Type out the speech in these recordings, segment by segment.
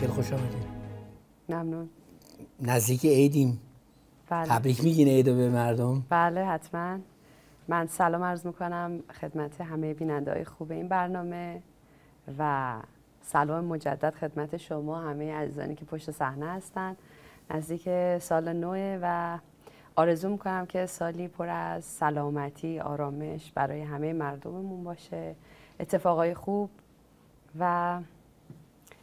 خیلی خوش آمدید ممنون نزدیک عیدیم بله. تبریک میگین عیدو به مردم بله حتما من سلام عرض میکنم خدمت همه بیننده های خوب این برنامه و سلام مجدد خدمت شما همه عزیزانی که پشت صحنه هستن نزدیک سال نوه و آرزو میکنم که سالی پر از سلامتی آرامش برای همه مردممون باشه اتفاقای خوب و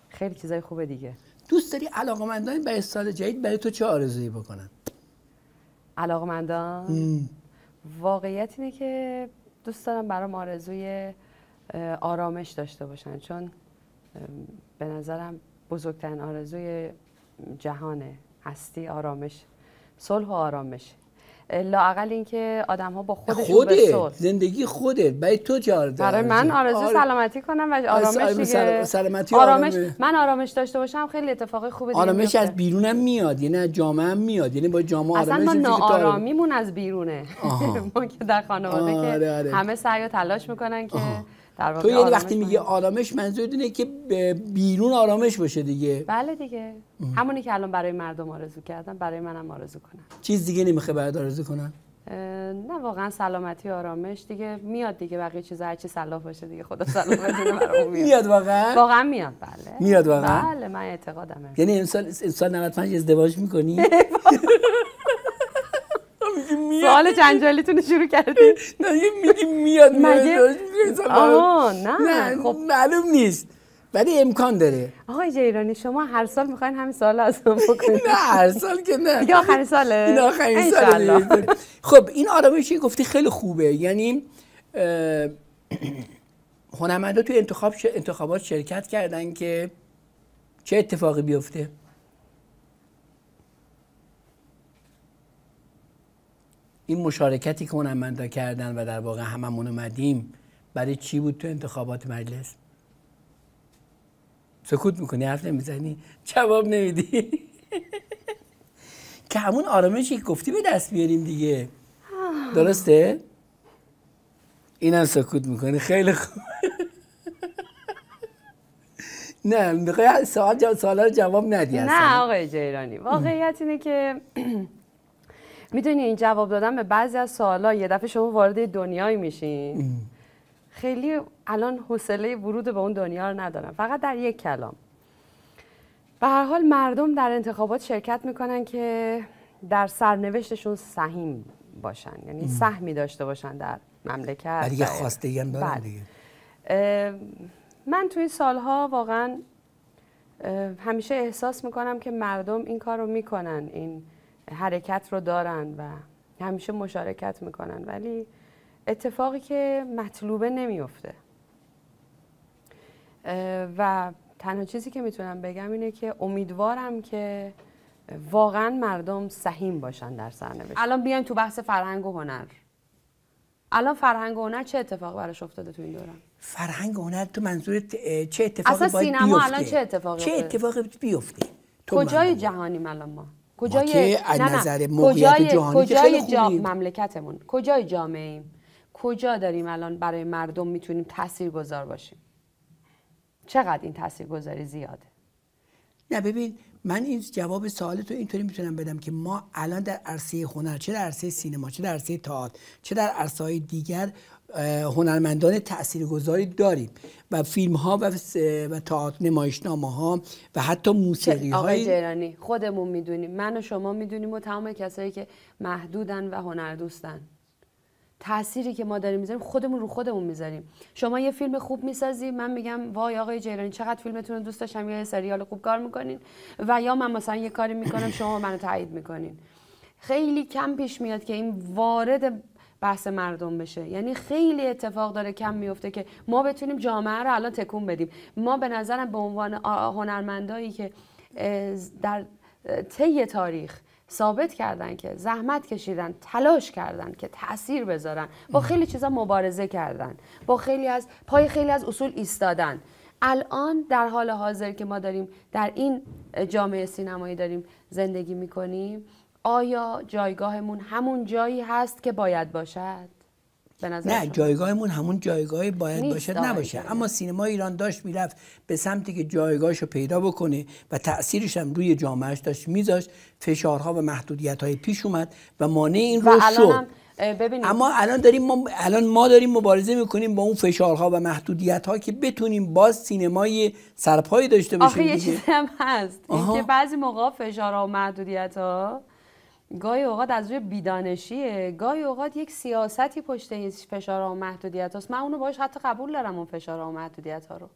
خیلی چیزای خوبه دیگه دوست داری علاقمندان به استاد جدید برای تو چه آرزویی بکنن علاقمندان واقعیت اینه که دوست دارم برام آرزوی آرامش داشته باشن چون به نظرم بزرگترین آرزوی جهانه هستی آرامش صلح و آرامش لاقل اینکه آدم ها با خودشون خوده زندگی خودت برای تو جار برای آره، من آرزو آره. سلامتی کنم و آرامش سل... سلامتی آرامش... من آرامش داشته باشم خیلی اتفاق خوبه آرامش از بیرونم میاد یعنی از جامعه هم میاد یعنی با جامعه اصلا آرامش اصلا ما از بیرونه ما که در خانواده که آره، همه سعی و تلاش میکنن که تو یعنی وقتی میگه آرامش منظور اینه که بیرون آرامش باشه دیگه بله دیگه همونی که الان برای مردم آرزو کردن برای منم آرزو کنم چیز دیگه نمیخوای برای آرزو کنم نه واقعا سلامتی آرامش دیگه میاد دیگه بقیه چیزا هر چی سلاح باشه دیگه خدا سلامتی میاد واقعا واقعا میاد بله میاد واقعا بله من اعتقادمه یعنی امسال امسال 95 ازدواج میکنی میاد سوال جنجالیتون شروع کردی نه یه میگی میاد مگه آها نه خب معلوم نیست ولی امکان داره آقای جیرانی شما هر سال میخواین همین سال از هم بکنید نه هر سال که نه دیگه آخر ساله این آخرین ساله خب این آرامشی گفتی خیلی خوبه یعنی هنرمندا تو انتخاب انتخابات شرکت کردن که چه اتفاقی بیفته این مشارکتی که هنرمندا کردن و در واقع هممون اومدیم برای چی بود تو انتخابات مجلس سکوت میکنی حرف نمیزنی جواب نمیدی که همون آرامشی که گفتی به دست بیاریم دیگه درسته اینم سکوت میکنی خیلی خوب نه میخوای سوال رو جواب ندی نه آقای جیرانی واقعیت اینه که میدونی این جواب دادن به بعضی از سوالا یه دفعه شما وارد دنیایی میشین خیلی الان حوصله ورود به اون دنیا رو ندارم فقط در یک کلام به هر حال مردم در انتخابات شرکت میکنن که در سرنوشتشون سهیم باشن یعنی سهمی داشته باشن در مملکت ولی خواسته دارن بله. دیگه من توی سالها واقعا همیشه احساس میکنم که مردم این کار رو میکنن این حرکت رو دارن و همیشه مشارکت میکنن ولی اتفاقی که مطلوبه نمیفته و تنها چیزی که میتونم بگم اینه که امیدوارم که واقعا مردم سهیم باشن در سرنوشت الان بیان تو بحث فرهنگ و هنر الان فرهنگ و هنر چه اتفاق براش افتاده تو این دوران فرهنگ و هنر تو منظور چه اتفاقی اصلا سینما الان چه اتفاقی چه اتفاقی بیفته کجای جهانی الان ما کجای از نظر موقعیت جهانی کجای جا... مملکتمون کجای جامعه ایم کجا داریم الان برای مردم میتونیم تاثیرگذار باشیم چقدر این تاثیرگذاری زیاده نه ببین من این جواب سوال تو اینطوری میتونم بدم که ما الان در عرصه هنر چه در عرصه سینما چه در عرصه تئاتر چه در عرصه دیگر هنرمندان تاثیرگذاری داریم و فیلم ها و و تئاتر نمایشنامه ها و حتی موسیقی های آقای جیرانی خودمون میدونیم من و شما میدونیم و تمام کسایی که محدودن و هنر دوستن تأثیری که ما داریم میذاریم خودمون رو خودمون میذاریم شما یه فیلم خوب میسازی من میگم وای آقای جیرانی چقدر فیلمتون رو دوست داشتم یا یه سریال خوب کار میکنین و یا من مثلا یه کاری میکنم شما منو تایید میکنین خیلی کم پیش میاد که این وارد بحث مردم بشه یعنی خیلی اتفاق داره کم میفته که ما بتونیم جامعه رو الان تکون بدیم ما به نظرم به عنوان هنرمندایی که در طی تاریخ ثابت کردن که زحمت کشیدن تلاش کردن که تاثیر بذارن با خیلی چیزا مبارزه کردن با خیلی از پای خیلی از اصول ایستادن الان در حال حاضر که ما داریم در این جامعه سینمایی داریم زندگی میکنیم آیا جایگاهمون همون جایی هست که باید باشد؟ نه جایگاهمون همون جایگاهی باید باشد نباشه اما سینما ایران داشت میرفت به سمتی که جایگاهش رو پیدا بکنه و تاثیرش هم روی جامعهش داشت میذاشت فشارها و محدودیت های پیش اومد و مانع این رو شد اما الان داریم ما الان ما داریم مبارزه میکنیم با اون فشارها و محدودیت ها که بتونیم باز سینمای سرپایی داشته باشیم آخه یه چیزی هم هست اینکه بعضی موقع فشارها و محدودیت ها گاهی اوقات از روی بیدانشیه گاهی اوقات یک سیاستی پشت این فشار و محدودیت هست من اونو باش حتی قبول دارم اون فشار و محدودیت ها رو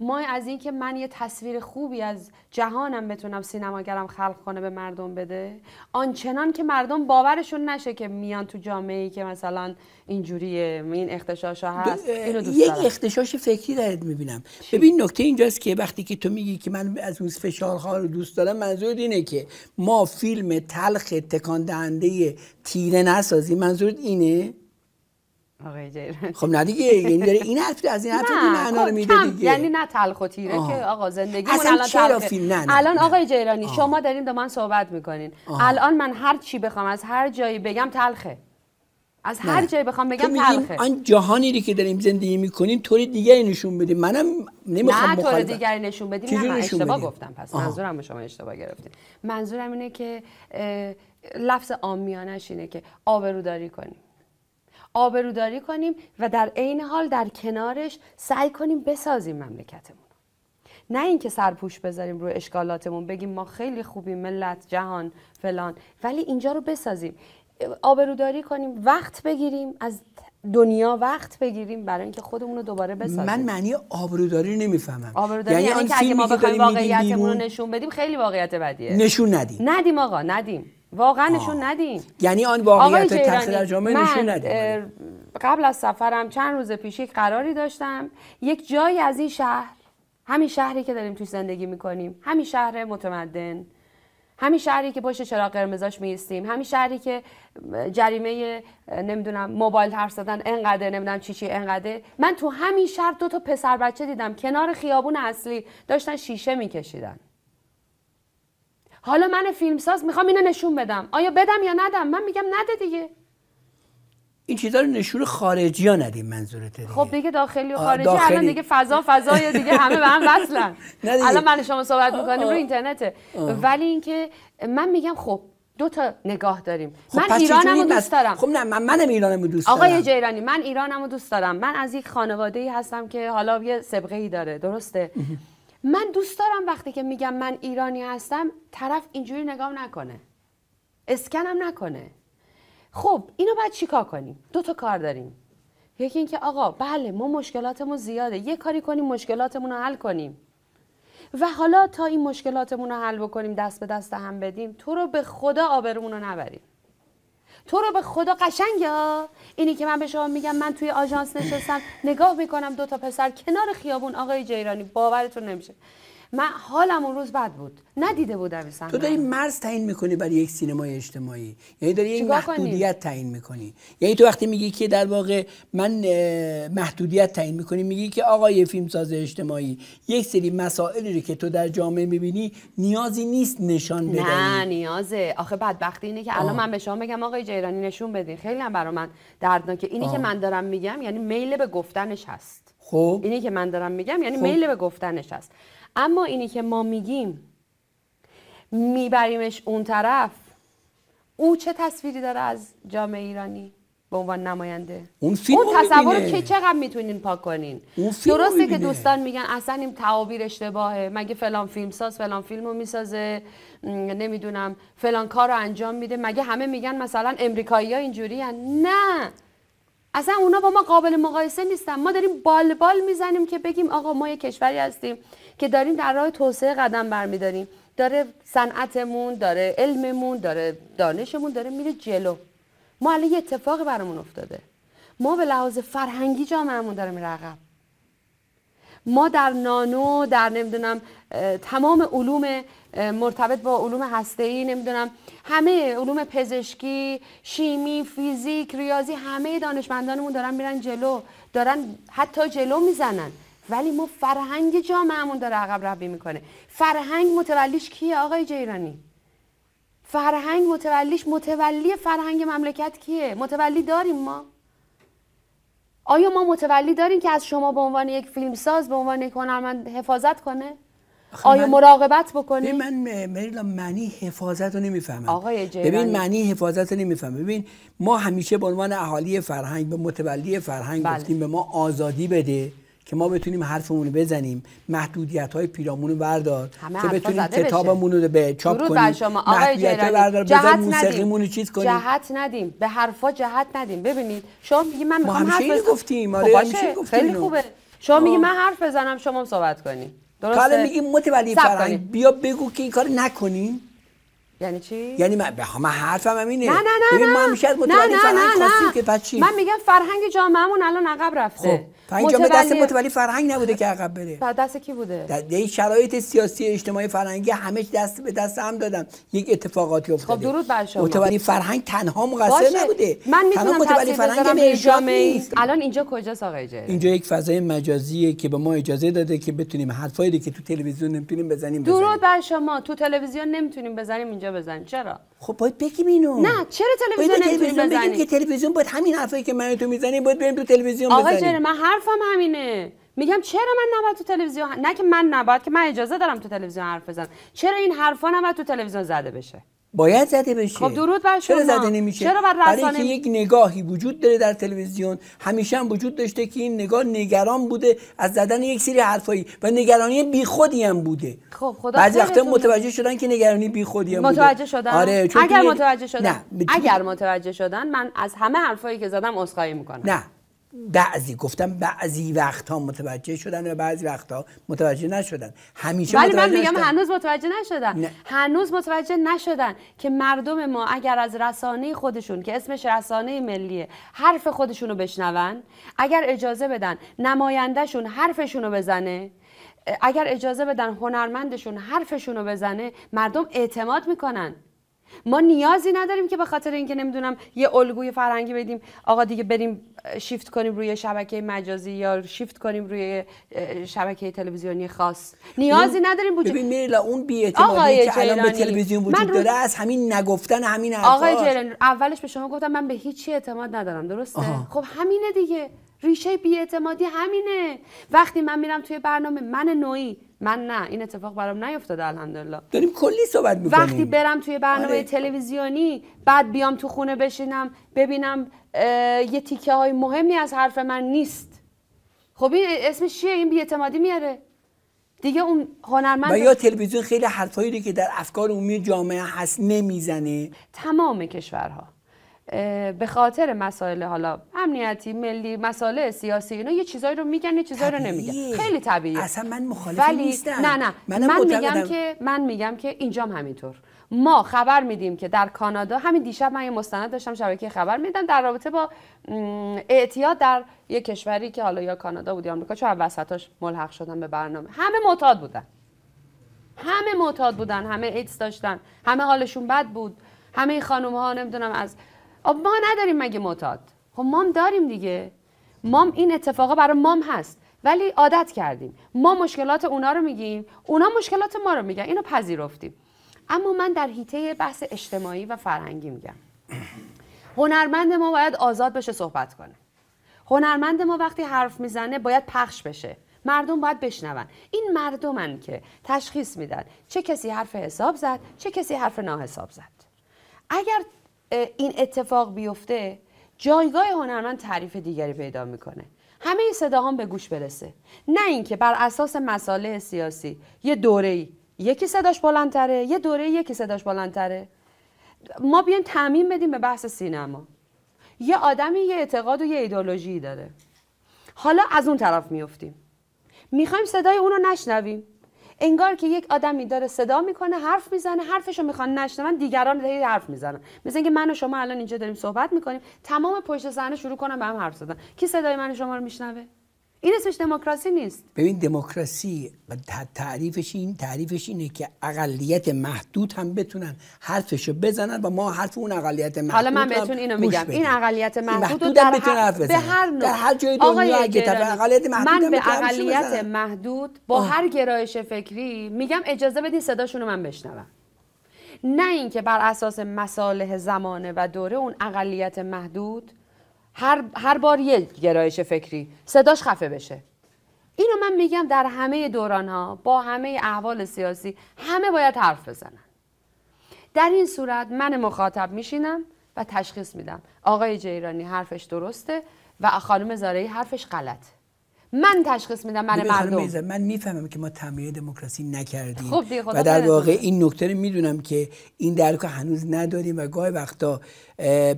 ما از اینکه من یه تصویر خوبی از جهانم بتونم سینماگرم خلق کنه به مردم بده آنچنان که مردم باورشون نشه که میان تو جامعه ای که مثلا اینجوریه این اختشاش ها هست اینو دوست یک اختشاش فکری درت میبینم ببین نکته اینجاست که وقتی که تو میگی که من از اون فشارها رو دوست دارم منظور اینه که ما فیلم تلخ تکان دهنده تیره نسازی منظور اینه خب نه دیگه یعنی داره این حرف از این حرف این معنا رو خب میده دیگه یعنی نه تلخ و تیره که آقا زندگی اصلا الان چرا الان آقای جیرانی شما دارین با من صحبت میکنین الان من هر چی بخوام از هر جایی بگم تلخه از هر جایی بخوام بگم تلخه آن جهانی که داریم زندگی میکنیم طور دیگری نشون بدیم منم نمیخوام نه طور دیگری نشون بدیم نه من اشتباه گفتم پس منظورم شما اشتباه گرفتین منظورم اینه که لفظ عامیانه اینه که آبروداری کنیم آبروداری کنیم و در عین حال در کنارش سعی کنیم بسازیم مملکتمون نه اینکه سرپوش بذاریم روی اشکالاتمون بگیم ما خیلی خوبیم ملت جهان فلان ولی اینجا رو بسازیم آبروداری کنیم وقت بگیریم از دنیا وقت بگیریم برای اینکه خودمون رو دوباره بسازیم من معنی آبروداری نمیفهمم آبروداری یعنی, یعنی که اگه ما بخوایم واقعیتمون رو نشون بدیم خیلی واقعیت بدیه نشون ندیم ندیم آقا ندیم واقعا نشون ندیم یعنی آن واقعیت تخصیل در جامعه نشون ندیم قبل از سفرم چند روز پیش یک قراری داشتم یک جایی از این شهر همین شهری که داریم توی زندگی میکنیم همین شهر متمدن همین شهری که پشت چراغ قرمزاش میستیم همین شهری که جریمه نمیدونم موبایل حرف زدن انقدر نمیدونم چی چی انقدر من تو همین شهر دو تا پسر بچه دیدم کنار خیابون اصلی داشتن شیشه میکشیدن حالا من فیلمساز میخوام اینو نشون بدم آیا بدم یا ندم من میگم نده دیگه این چیزا رو نشون خارجی ها ندیم منظورته دیگه. خب دیگه داخلی و خارجی داخلی... الان دیگه فضا فضای دیگه همه به هم وصلن الان من شما صحبت میکنیم رو اینترنته ولی اینکه من میگم خب دو تا نگاه داریم خب من ایرانمو دوست دارم خب نه من منم ایرانمو دوست دارم آقای جیرانی من ایرانمو دوست دارم من از یک خانواده ای هستم که حالا یه سبقه ای داره درسته من دوست دارم وقتی که میگم من ایرانی هستم طرف اینجوری نگاه نکنه اسکنم نکنه خب اینو باید چیکار کنیم دو تا کار داریم یکی اینکه آقا بله ما مشکلاتمون زیاده یه کاری کنیم مشکلاتمون رو حل کنیم و حالا تا این مشکلاتمون رو حل بکنیم دست به دست هم بدیم تو رو به خدا آبرومون رو نبریم تو رو به خدا قشنگ یا اینی که من به شما میگم من توی آژانس نشستم نگاه میکنم دو تا پسر کنار خیابون آقای جیرانی باورتون نمیشه من حالم اون روز بد بود ندیده بود این تو داری مرز تعیین میکنی برای یک سینمای اجتماعی یعنی داری یک محدودیت تعیین میکنی یعنی تو وقتی میگی که در واقع من محدودیت تعیین میکنی میگی که آقای ساز اجتماعی یک سری مسائلی رو که تو در جامعه میبینی نیازی نیست نشان بدی نه نیازه آخه بدبختی اینه که الان من به شما بگم آقای جیرانی نشون بدین خیلی هم برا من دردناکه اینی که من دارم میگم یعنی میل به گفتنش هست خب اینی که من دارم میگم یعنی خب. میل به گفتنش هست اما اینی که ما میگیم میبریمش اون طرف او چه تصویری داره از جامعه ایرانی به عنوان نماینده اون, فیلم اون تصور که چقدر میتونین پاک کنین درسته که دوستان میگن اصلا این تعاویر اشتباهه مگه فلان فیلم ساز فلان فیلم رو میسازه نمیدونم فلان کار رو انجام میده مگه همه میگن مثلا امریکایی ها اینجوری نه اصلا اونا با ما قابل مقایسه نیستن ما داریم بال بال میزنیم که بگیم آقا ما یه کشوری هستیم که داریم در راه توسعه قدم برمیداریم داره صنعتمون داره علممون داره دانشمون داره میره جلو ما الان یه اتفاقی برامون افتاده ما به لحاظ فرهنگی جامعهمون داره میره عقب ما در نانو در نمیدونم تمام علوم مرتبط با علوم ای نمیدونم همه علوم پزشکی شیمی فیزیک ریاضی همه دانشمندانمون دارن میرن جلو دارن حتی جلو میزنن ولی ما فرهنگ جامعهمون داره عقب روی میکنه فرهنگ متولیش کیه آقای جیرانی فرهنگ متولیش متولی فرهنگ مملکت کیه متولی داریم ما آیا ما متولی داریم که از شما به عنوان یک فیلمساز به عنوان یک هنرمند حفاظت کنه آیا مراقبت بکنی؟ من مریلا معنی حفاظت رو نمیفهمم آقای جیرانی. ببین معنی حفاظت رو نمیفهمم ببین ما همیشه به عنوان اهالی فرهنگ به متولی فرهنگ بله. گفتیم به ما آزادی بده که ما بتونیم حرفمون رو بزنیم محدودیت های پیرامون رو بردار که بتونیم کتابمون رو به چاپ کنیم شما. محدودیت بردار بزن موسیقیمون رو چیز کنیم جهت ندیم به حرفا جهت ندیم ببینید شما میگی من میخوام حرف بزنم گفتیم خب آره همیشه گفتیم خیلی خوبه شما میگی من حرف بزنم شما هم صحبت کنی درسته حالا میگی متولی فرهنگ بیا بگو که این کار نکنیم یعنی چی؟ یعنی من من حرفم همینه نه نه نه ببین من همیشه از متولی فرهنگ خواستیم که پس چی؟ من میگم فرهنگ همون الان عقب رفته خب. پنج جامعه دست متولی فرهنگ نبوده که عقب بره بعد دست کی بوده در این شرایط سیاسی اجتماعی فرهنگی همه دست به دست هم دادم یک اتفاقاتی افتاده خب درود بر شما متولی فرهنگ تنها مقصر نبوده من میتونم متولی فرهنگ جامعه الان اینجا کجاست آقای اینجا یک فضای مجازیه که به ما اجازه داده که بتونیم حرفایی که تو تلویزیون نمیتونیم بزنیم درود بر شما تو تلویزیون نمیتونیم بزنیم اینجا بزنیم چرا خب باید بگیم اینو نه چرا تلویزیون نمیتونیم بزنیم که تلویزیون باید همین حرفایی که من تو میزنیم باید بریم تو تلویزیون بزنیم آقا جره من حرفم همینه میگم چرا من نباید تو تلویزیون نه که من نباید که من اجازه دارم تو تلویزیون حرف بزنم چرا این حرفا نباید تو تلویزیون زده بشه باید زده بشه خب درود بر شما چرا زده نمیشه چرا بر رسانه برای یک نگاهی وجود داره در تلویزیون همیشه هم وجود داشته که این نگاه نگران بوده از زدن یک سری حرفایی و نگرانی بی خودی هم بوده خب خدا بعضی وقتا متوجه شدن که نگرانی بی خودی هم متوجه بوده. شدن آره اگر متوجه شدن اگر متوجه شدن من از همه حرفایی که زدم عذرخواهی میکنم نه بعضی گفتم بعضی وقتها متوجه شدن و بعضی وقتها متوجه نشدن همیشه ولی من میگم هنوز متوجه نشدن هنوز متوجه نشدن که مردم ما اگر از رسانه خودشون که اسمش رسانه ملیه حرف خودشونو بشنون اگر اجازه بدن نمایندهشون حرفشونو بزنه اگر اجازه بدن هنرمندشون حرفشون رو بزنه مردم اعتماد میکنن ما نیازی نداریم که به خاطر اینکه نمیدونم یه الگوی فرنگی بدیم آقا دیگه بریم شیفت کنیم روی شبکه مجازی یا شیفت کنیم روی شبکه تلویزیونی خاص نیازی نداریم بود ببین میرلا اون بی که الان به تلویزیون وجود داره از همین نگفتن همین آقای اولش به شما گفتم من به هیچی اعتماد ندارم درسته خب همینه دیگه ریشه بیاعتمادی همینه وقتی من میرم توی برنامه من نوعی من نه این اتفاق برام نیفتاده الحمدلله داریم کلی صحبت میکنیم وقتی برم توی برنامه آره. تلویزیونی بعد بیام تو خونه بشینم ببینم یه تیکه های مهمی از حرف من نیست خب این اسمش چیه این بیاعتمادی میاره دیگه اون هنرمند یا تلویزیون خیلی حرفایی که در افکار عمومی جامعه هست نمیزنه تمام کشورها به خاطر مسائل حالا امنیتی ملی مسائل سیاسی اینا یه چیزایی رو میگن یه چیزایی رو نمیگن خیلی طبیعیه اصلا من مخالف ولی... نیستم نه نه من, میگم که من میگم که اینجام همینطور ما خبر میدیم که در کانادا همین دیشب من یه مستند داشتم شبکه خبر میدن در رابطه با اعتیاد در یه کشوری که حالا یا کانادا بود یا آمریکا چون وسطاش ملحق شدن به برنامه همه معتاد بودن همه معتاد بودن همه ایدز داشتن همه حالشون بد بود همه خانم ها نمیدونم از آب ما نداریم مگه معتاد خب مام داریم دیگه مام این اتفاقا برای مام هست ولی عادت کردیم ما مشکلات اونا رو میگیم اونا مشکلات ما رو میگن اینو پذیرفتیم اما من در حیطه بحث اجتماعی و فرهنگی میگم هنرمند ما باید آزاد بشه صحبت کنه هنرمند ما وقتی حرف میزنه باید پخش بشه مردم باید بشنون این مردمن که تشخیص میدن چه کسی حرف حساب زد چه کسی حرف ناحساب زد اگر این اتفاق بیفته جایگاه هنرمند تعریف دیگری پیدا میکنه همه صداهام هم به گوش برسه نه اینکه بر اساس مساله سیاسی یه دوره ای یکی صداش بلندتره یه دوره یکی صداش بلندتره ما بیایم تعمین بدیم به بحث سینما یه آدمی یه اعتقاد و یه ایدولوژی داره حالا از اون طرف میفتیم میخوایم صدای اون رو نشنویم انگار که یک آدمی داره صدا میکنه حرف میزنه حرفشو میخوان نشنون دیگران دیگه حرف میزنن مثل اینکه من و شما الان اینجا داریم صحبت میکنیم تمام پشت صحنه شروع کنم به هم حرف زدن کی صدای من شما رو میشنوه این اسمش دموکراسی نیست ببین دموکراسی تعریفش این تعریفش اینه که اقلیت محدود هم بتونن حرفشو بزنن و ما حرف اون اقلیت محدود حالا من بهتون اینو میگم این اقلیت محدود, هم به هر نوع. در هر جای دنیا اگه اقلیت محدود من به اقلیت محدود با هر گرایش فکری میگم اجازه بدین صداشون رو من بشنوم نه اینکه بر اساس مصالح زمانه و دوره اون اقلیت محدود هر, هر بار یه گرایش فکری صداش خفه بشه اینو من میگم در همه دوران ها با همه احوال سیاسی همه باید حرف بزنن در این صورت من مخاطب میشینم و تشخیص میدم آقای جیرانی حرفش درسته و خانم زارعی حرفش غلطه من تشخیص میدم من مردم من میفهمم که ما تمرین دموکراسی نکردیم خب و در واقع این نکته رو میدونم که این درک هنوز نداریم و گاهی وقتا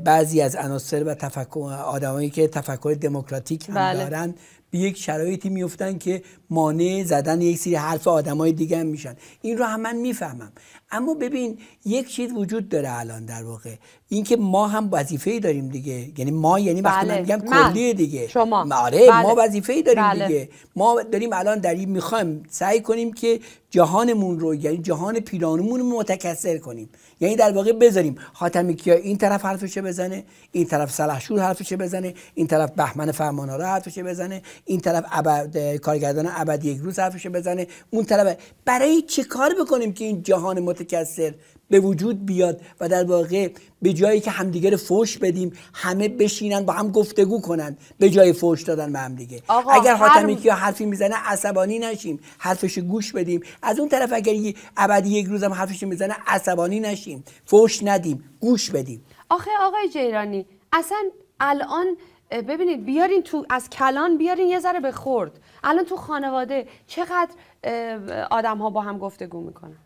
بعضی از عناصر و تفکر آدمایی که تفکر دموکراتیک هم بله. دارن به یک شرایطی میفتن که مانع زدن یک سری حرف آدمای دیگه هم میشن این رو هم من میفهمم اما ببین یک چیز وجود داره الان در واقع اینکه ما هم وظیفه داریم دیگه یعنی ما یعنی وقتی بله. من میگم کلی دیگه شما. آره، ما بله. وظیفه داریم بله. دیگه ما داریم الان در این میخوایم سعی کنیم که جهانمون رو یعنی جهان پیرانمون رو متکثر کنیم یعنی در واقع بذاریم خاتمی کیا این طرف حرفشه بزنه این طرف سلحشور حرفشه بزنه این طرف بهمن حرفش حرفشه بزنه این طرف عبد... کارگردان ابد یک روز حرفش بزنه اون طلبه برای چه کار بکنیم که این جهان متکثر به وجود بیاد و در واقع به جایی که همدیگه رو فوش بدیم همه بشینن با هم گفتگو کنن به جای فوش دادن به همدیگه اگر حاتمی هر... حرفی میزنه عصبانی نشیم حرفش گوش بدیم از اون طرف اگر ابدی یک روزم حرفش میزنه عصبانی نشیم فوش ندیم گوش بدیم آخه آقای جیرانی اصلا الان ببینید بیارین تو از کلان بیارین یه ذره به الان تو خانواده چقدر آدم ها با هم گفتگو میکنن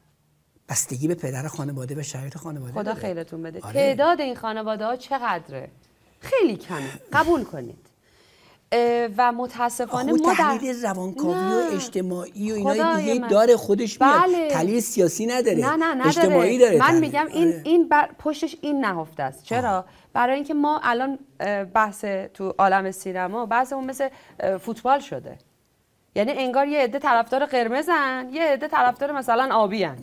بستگی به پدر خانواده به شرایط خانواده خدا خیرتون بده آره. تعداد این خانواده ها چقدره خیلی کمه قبول کنید و متاسفانه ما تحلیل در... روانکاوی و اجتماعی و اینا دیگه من. داره خودش بله. تحلیل سیاسی نداره نه نه نداره. اجتماعی داره من میگم این آره. این پشتش این نهفته است چرا برای اینکه ما الان بحث تو عالم سینما بحثمون مثل فوتبال شده یعنی انگار یه عده طرفدار قرمزن یه عده طرفدار مثلا آبی هن.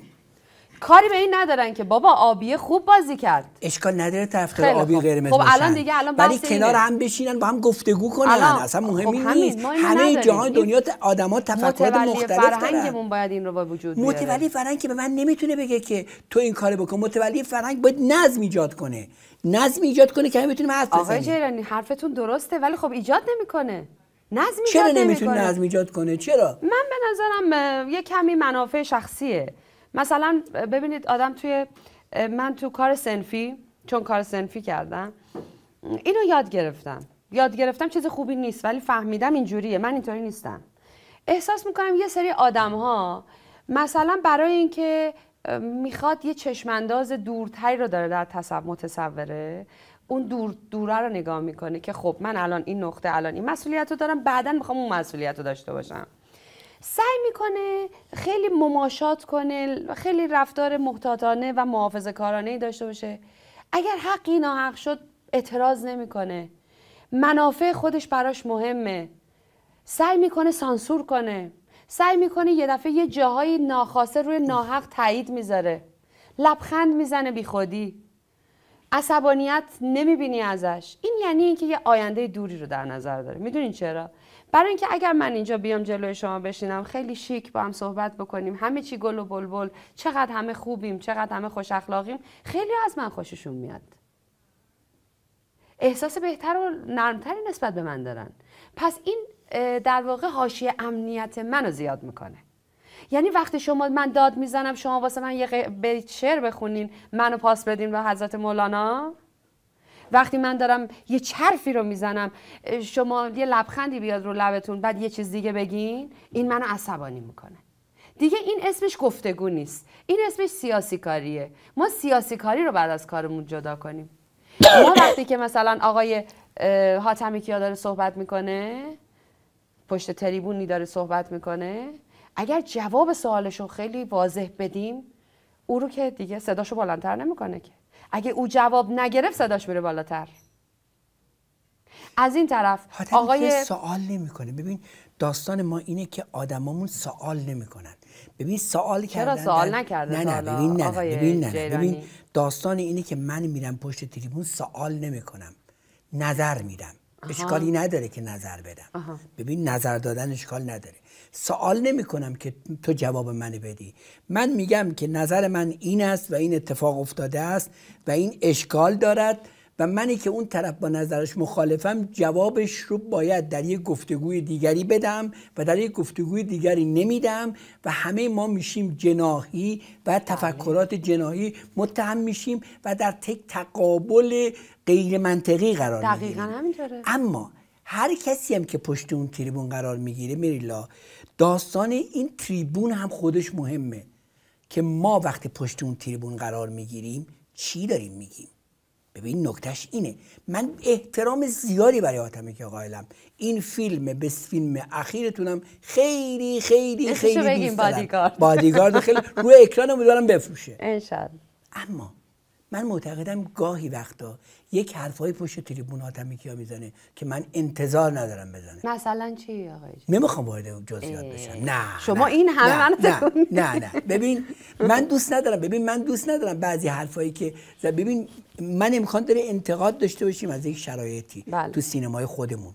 کاری به این ندارن که بابا آبیه خوب بازی کرد اشکال نداره طرف آبی قرمز خب الان دیگه الان ولی کنار هم بشینن با هم گفتگو کنن الان. اصلا خب مهم خب نیست همه جهان دنیا آدما تفکرات مختلف فرهنگمون باید این رو با وجود بیاره متولی فرنگ که به من نمیتونه بگه که تو این کارو بکن متولی فرنگ باید نظم ایجاد کنه نظم ایجاد کنه که همه بتونیم حرف بزنیم آقای جیرانی حرفتون درسته ولی خب ایجاد نمیکنه نظم ایجاد چرا نمیتونه نظم ایجاد کنه چرا من به نظرم یه کمی منافع شخصیه مثلا ببینید آدم توی من تو کار سنفی چون کار سنفی کردم اینو یاد گرفتم یاد گرفتم چیز خوبی نیست ولی فهمیدم اینجوریه من اینطوری نیستم احساس میکنم یه سری آدم ها مثلا برای اینکه میخواد یه چشمانداز دورتری رو داره در تصور متصوره اون دور دوره رو نگاه میکنه که خب من الان این نقطه الان این مسئولیت رو دارم بعدا میخوام اون مسئولیت رو داشته باشم سعی میکنه خیلی مماشات کنه خیلی رفتار محتاطانه و محافظه کارانه داشته باشه اگر حقی ناحق شد اعتراض نمیکنه منافع خودش براش مهمه سعی میکنه سانسور کنه سعی میکنه یه دفعه یه جاهای ناخواسته روی ناحق تایید میذاره لبخند میزنه بی خودی. عصبانیت نمیبینی ازش این یعنی اینکه یه آینده دوری رو در نظر داره میدونین چرا برای اینکه اگر من اینجا بیام جلوی شما بشینم خیلی شیک با هم صحبت بکنیم همه چی گل و بلبل چقدر همه خوبیم چقدر همه خوش اخلاقیم خیلی از من خوششون میاد احساس بهتر و نرمتری نسبت به من دارن پس این در واقع حاشیه امنیت منو زیاد میکنه یعنی وقتی شما من داد میزنم شما واسه من یه بیت شعر بخونین منو پاس بدین به حضرت مولانا وقتی من دارم یه چرفی رو میزنم شما یه لبخندی بیاد رو لبتون بعد یه چیز دیگه بگین این منو عصبانی میکنه دیگه این اسمش گفتگو نیست این اسمش سیاسی کاریه ما سیاسی کاری رو بعد از کارمون جدا کنیم ما وقتی که مثلا آقای حاتمی کیا داره صحبت میکنه پشت تریبونی داره صحبت میکنه اگر جواب سوالش رو خیلی واضح بدیم او رو که دیگه صداشو بلندتر نمیکنه که اگه او جواب نگرفت صداش بره بالاتر از این طرف آقای سوال نمیکنه ببین داستان ما اینه که آدمامون سوال نمیکنن ببین سوال کردن سوال نکرده نه نه ببین نه, ببین نه, ببین داستان اینه که من میرم پشت تریبون سوال نمیکنم نظر میدم اشکالی نداره که نظر بدم ببین نظر دادن اشکال نداره سوال نمی کنم که تو جواب من بدی من میگم که نظر من این است و این اتفاق افتاده است و این اشکال دارد و منی که اون طرف با نظرش مخالفم جوابش رو باید در یک گفتگوی دیگری بدم و در یک گفتگوی دیگری نمیدم و همه ما میشیم جناهی و بله. تفکرات جناهی متهم میشیم و در تک تقابل غیر منطقی قرار دقیقا همینطوره اما هر کسی هم که پشت اون تریبون قرار میگیره میریلا داستان این تریبون هم خودش مهمه که ما وقتی پشت اون تریبون قرار میگیریم چی داریم میگیم ببین نکتهش اینه من احترام زیادی برای آتمه که قائلم این فیلم به فیلم اخیرتونم خیلی خیلی خیلی دوست دارم بادیگارد خیلی روی اکران رو بفروشه انشالله اما من معتقدم گاهی وقتا یک حرفای پشت تریبون آدمی کیا میزنه که من انتظار ندارم بزنه مثلا چی آقای نمیخوام وارد جزئیات بشم نه شما این همه نه. من نه. نه نه ببین من دوست ندارم ببین من دوست ندارم بعضی حرفایی که ببین من امکان داره انتقاد داشته باشیم از یک شرایطی بله. تو سینمای خودمون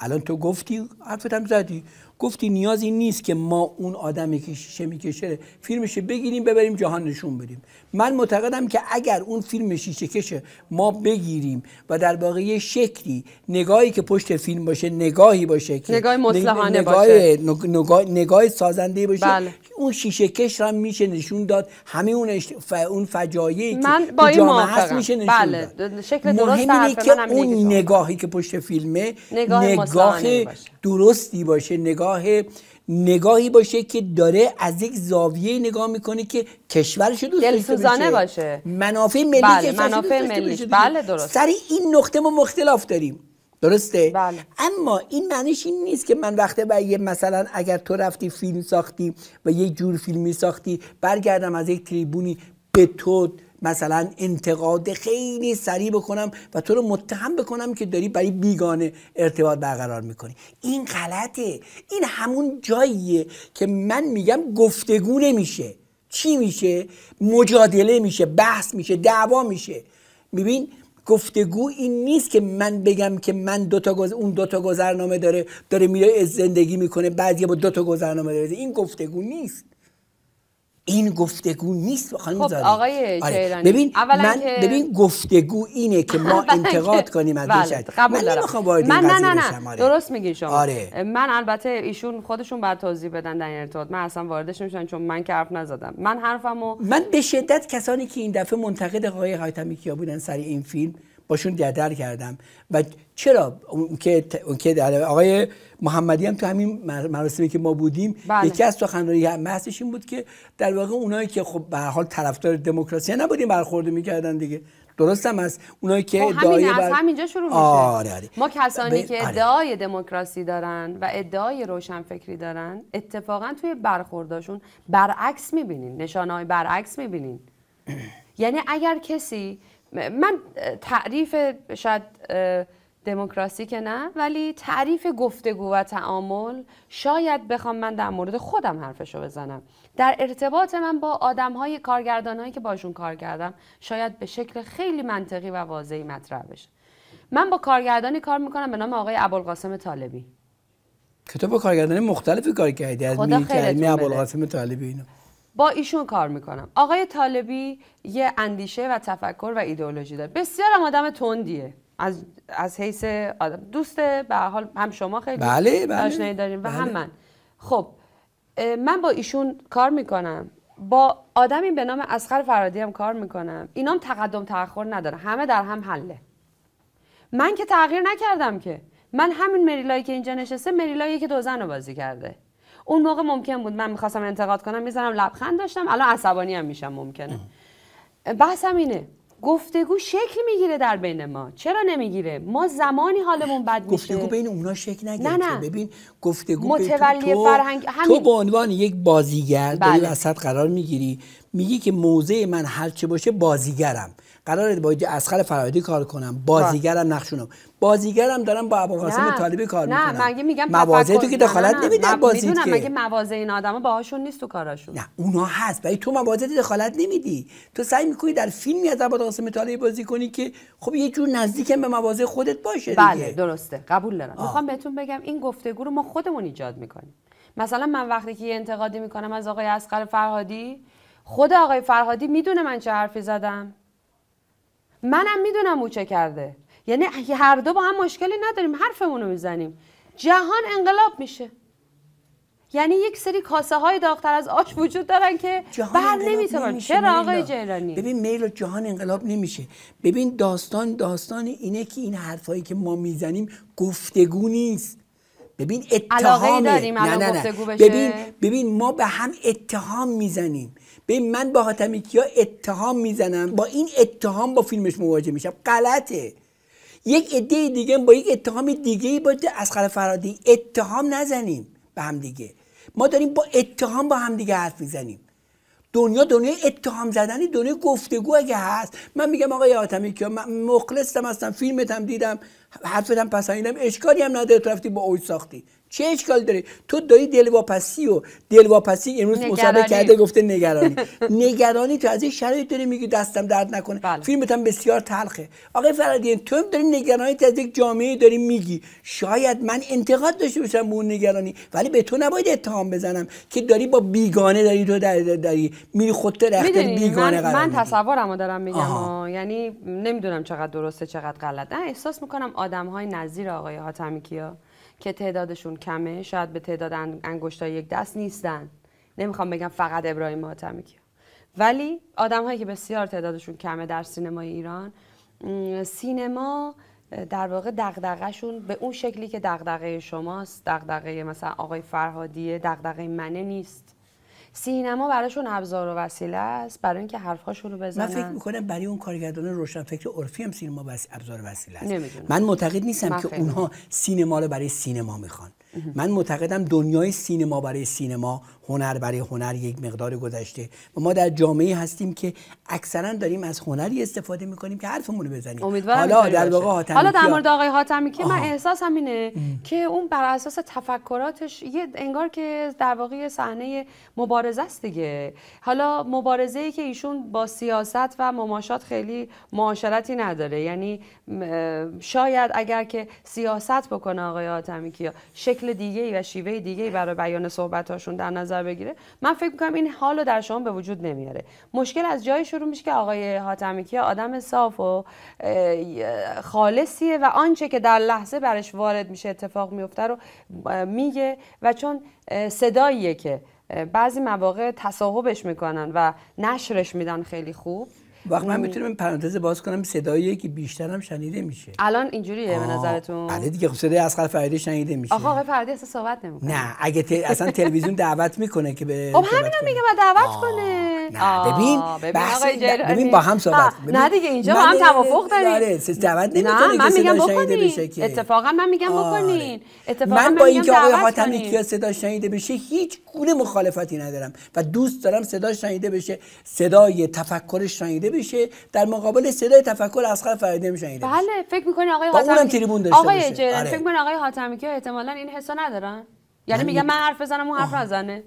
الان تو گفتی حرفت هم زدی گفتی نیازی نیست که ما اون آدمی که شیشه میکشه فیلمش بگیریم ببریم جهان نشون بدیم من معتقدم که اگر اون فیلم شیشه کشه ما بگیریم و در واقع یه شکلی نگاهی که پشت فیلم باشه نگاهی باشه که نگاه مصلحانه نگاه باشه نگاه, نگاه سازنده باشه بله. اون شیشه کش را میشه نشون داد همه اون اشت... اون فجایعی که با جامعه هست میشه نشون بله. داد شکل درست مهم اینه که اون نگاهی که پشت فیلمه نگاه, درستی باشه نگاه نگاهی باشه که داره از یک زاویه نگاه میکنه که کشورش دوست داشته باشه منافع ملی بله. منافع ملی. بله درست این نقطه ما مختلف داریم درسته بله. اما این معنیش این نیست که من وقتی و یه مثلا اگر تو رفتی فیلم ساختی و یه جور فیلمی ساختی برگردم از یک تریبونی به تو مثلا انتقاد خیلی سریع بکنم و تو رو متهم بکنم که داری برای بیگانه ارتباط برقرار میکنی این غلطه این همون جاییه که من میگم گفتگو نمیشه چی میشه مجادله میشه بحث میشه دعوا میشه میبین گفتگو این نیست که من بگم که من دو تا اون دو تا گذرنامه داره داره میره زندگی میکنه بعد یه با دو تا گذرنامه داره این گفتگو نیست این گفتگو نیست خانم خب آقای آره. ببین من که... ببین گفتگو اینه که ما انتقاد کنیم از بله. من نمیخوام من نه نه نه آره. درست میگی شما آره. من البته ایشون خودشون بعد توضیح بدن در این ارتباط من اصلا واردش نمیشم چون من که حرف نزدم من حرفمو من به شدت کسانی که این دفعه منتقد آقای حاتمی کیا بودن سر این فیلم باشون ددر کردم و چرا اون که اون که آقای محمدی هم تو همین مراسمی که ما بودیم بله. یکی از سخنرانی محسش این بود که در واقع اونایی که خب به حال طرفدار دموکراسی نبودیم برخورد میکردن دیگه درستم هم از اونایی که خب، ادعای بر... همینجا شروع میشه آره، آره. ما کسانی که آره. ادعای دموکراسی دارن و ادعای روشنفکری دارن اتفاقا توی برخورداشون برعکس میبینین نشانه های برعکس میبینین یعنی اگر کسی من تعریف شاید دموکراسی که نه ولی تعریف گفتگو و تعامل شاید بخوام من در مورد خودم حرفشو بزنم در ارتباط من با آدم های کارگردان هایی که باشون کار کردم شاید به شکل خیلی منطقی و واضحی مطرح بشه من با کارگردانی کار میکنم به نام آقای ابوالقاسم طالبی که با کارگردانی مختلفی کار کردی از میرکرمی ابوالقاسم طالبی اینو با ایشون کار میکنم آقای طالبی یه اندیشه و تفکر و ایدئولوژی داره بسیار آدم تندیه از از حیث آدم دوست به حال هم شما خیلی بله, بله. داریم و هم بله. من خب من با ایشون کار میکنم با آدمی به نام اسخر فرادی هم کار میکنم اینام تقدم تاخر نداره همه در هم حله من که تغییر نکردم که من همین مریلایی که اینجا نشسته مریلایی که دوزن رو بازی کرده اون موقع ممکن بود من میخواستم انتقاد کنم میزنم لبخند داشتم الان عصبانی هم میشم ممکنه بحثم اینه گفتگو شکل میگیره در بین ما چرا نمیگیره ما زمانی حالمون بد میشه گفتگو بین اونا شکل نگیره نه نه. ببین گفتگو متولی فرهنگ تو به عنوان یک بازیگر بله. وسط قرار میگیری میگه که موضع من هر چه باشه بازیگرم قراره با اسخر فرهادی کار کنم بازیگرم نقشونم بازیگرم دارم با قاسم طالبی کار نه. میکنم مگه میگم موازه تو که دخالت نمیده بازی میدونم مگه موازه این آدما باهاشون نیست تو کاراشون نه اونا هست ولی تو موازه دخالت نمیدی تو سعی میکنی در فیلمی از قاسم طالبی بازی کنی که خب یه جور نزدیکم به موازه خودت باشه دیگه بله درسته قبول دارم میخوام بهتون بگم این گفتگو رو ما خودمون ایجاد میکنیم مثلا من وقتی که یه انتقادی میکنم از آقای اسقر فرهادی خود آقای فرهادی میدونه من چه حرفی زدم منم میدونم او چه کرده یعنی هر دو با هم مشکلی نداریم حرفمونو میزنیم جهان انقلاب میشه یعنی یک سری کاسه های داختر از آش وجود دارن که بر نمیتونن چرا آقای جیرانی ببین میل جهان انقلاب نمیشه ببین داستان داستان اینه که این حرفایی که ما میزنیم گفتگو نیست ببین اتهام نه نه نه ببین ببین ما به هم اتهام میزنیم به من با حاتمیکیا کیا اتهام میزنم با این اتهام با فیلمش مواجه میشم غلطه یک عده دیگه با یک اتهام دیگه با خل فرادی اتهام نزنیم به هم دیگه ما داریم با اتهام با هم دیگه حرف میزنیم دنیا دنیا اتهام زدنی دنیا گفتگو اگه هست من میگم آقای حاتمی کیا من مخلصم هستم فیلمت هم دیدم حرفتم پسندیدم اشکاری هم نداره تو رفتی با اوج ساختی چه اشکالی داره تو داری دلواپسی و دلواپسی امروز مصاحبه کرده گفته نگرانی نگرانی تو از این شرایط داری میگی دستم درد نکنه بله. فیلمت هم بسیار تلخه آقای فرادین تو داری نگرانی از جامعه داری میگی شاید من انتقاد داشته باشم به اون نگرانی ولی به تو نباید اتهام بزنم که داری با بیگانه داری تو داری, میری خودت رخت بیگانه من, من تصورمو دارم میگم یعنی نمیدونم چقدر درسته چقدر غلطه احساس میکنم آدمهای نظیر آقای حاتمی کیا که تعدادشون کمه شاید به تعداد انگشتای یک دست نیستن نمیخوام بگم فقط ابراهیم حاتمی ولی آدم هایی که بسیار تعدادشون کمه در سینما ایران سینما در واقع دغدغه‌شون به اون شکلی که دغدغه شماست دغدغه مثلا آقای فرهادیه دغدغه منه نیست سینما براشون ابزار و وسیله است برای اینکه حرفهاشون رو بزنن من فکر میکنم برای اون کارگردان فکر عرفی هم سینما بس ابزار وسیله است من معتقد نیستم که اونها سینما رو برای سینما میخوان من معتقدم دنیای سینما برای سینما هنر برای هنر یک مقدار گذشته و ما در جامعه هستیم که اکثرا داریم از هنری استفاده میکنیم که حرفمون رو بزنیم حالا در واقع حالا در مورد آقای حاتمی که من احساس همینه ام. که اون بر اساس تفکراتش یه انگار که در واقع صحنه مبارزه است دیگه حالا مبارزه ای که ایشون با سیاست و مماشات خیلی معاشرتی نداره یعنی شاید اگر که سیاست بکنه آقای آتمی کیا شکل دیگه ای و شیوه دیگه ای برای بیان هاشون در نظر بگیره من فکر میکنم این حال رو در شما به وجود نمیاره مشکل از جای شروع میشه که آقای حاتمی کیا آدم صاف و خالصیه و آنچه که در لحظه برش وارد میشه اتفاق میفته رو میگه و چون صداییه که بعضی مواقع تصاحبش میکنن و نشرش میدن خیلی خوب وقت من میتونم پرانتز باز کنم صدایی که بیشتر هم شنیده میشه الان اینجوریه به نظرتون بله دیگه خب صدای اصغر فردی شنیده میشه آقا آقای فردی اصلا صحبت نمیکنه نه اگه ت... اصلا تلویزیون دعوت میکنه که به خب همینا میگه ما دعوت کنه نه ببین بحث ببین با هم صحبت نه دیگه اینجا با هم توافق آره، داریم آره دعوت نمیکنه من میگم بکنین اتفاقا من میگم آره. بکنین اتفاقا من با اینکه آقای خاتمی کیا صدا شنیده بشه هیچ گونه مخالفتی ندارم و دوست دارم صدا شنیده بشه صدای تفکرش شنیده بشه در مقابل صدای تفکر اسقر نمی شنیده بله فکر میکنی آقای حاتمی تریبون داشته آقای جیران آره. فکر میکنی آقای حاتمی که احتمالا این حسا ندارن یعنی میگه من حرف بزنم اون حرف نزنه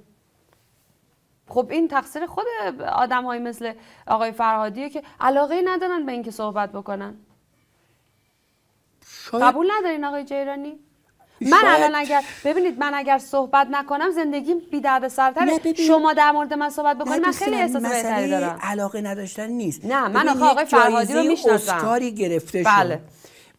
خب این تقصیر خود آدم های مثل آقای فرهادیه که علاقه ندارن به اینکه صحبت بکنن قبول ندارین آقای جیرانی؟ من الان اگر ببینید من اگر صحبت نکنم زندگی بی درد سرتره شما در مورد من صحبت بکنید من خیلی احساس بهتری دارم علاقه نداشتن نیست نه من آقای فرهادی رو میشناسم اسکاری گرفته شد بله.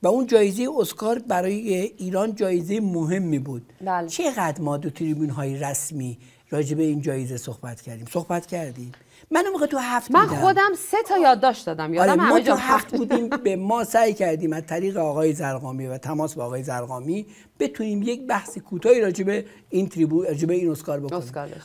و اون جایزه اسکار برای ایران جایزه مهمی بود بله. چقدر ما دو تریبون های رسمی راجع به این جایزه صحبت کردیم صحبت کردیم من موقع تو هفت من خودم سه تا یادداشت دادم یادم آره ما تو هفت بودیم به ما سعی کردیم از طریق آقای زرقامی و تماس با آقای زرقامی بتونیم یک بحث کوتاهی راجع این تریبون راجع این اسکار بکنیم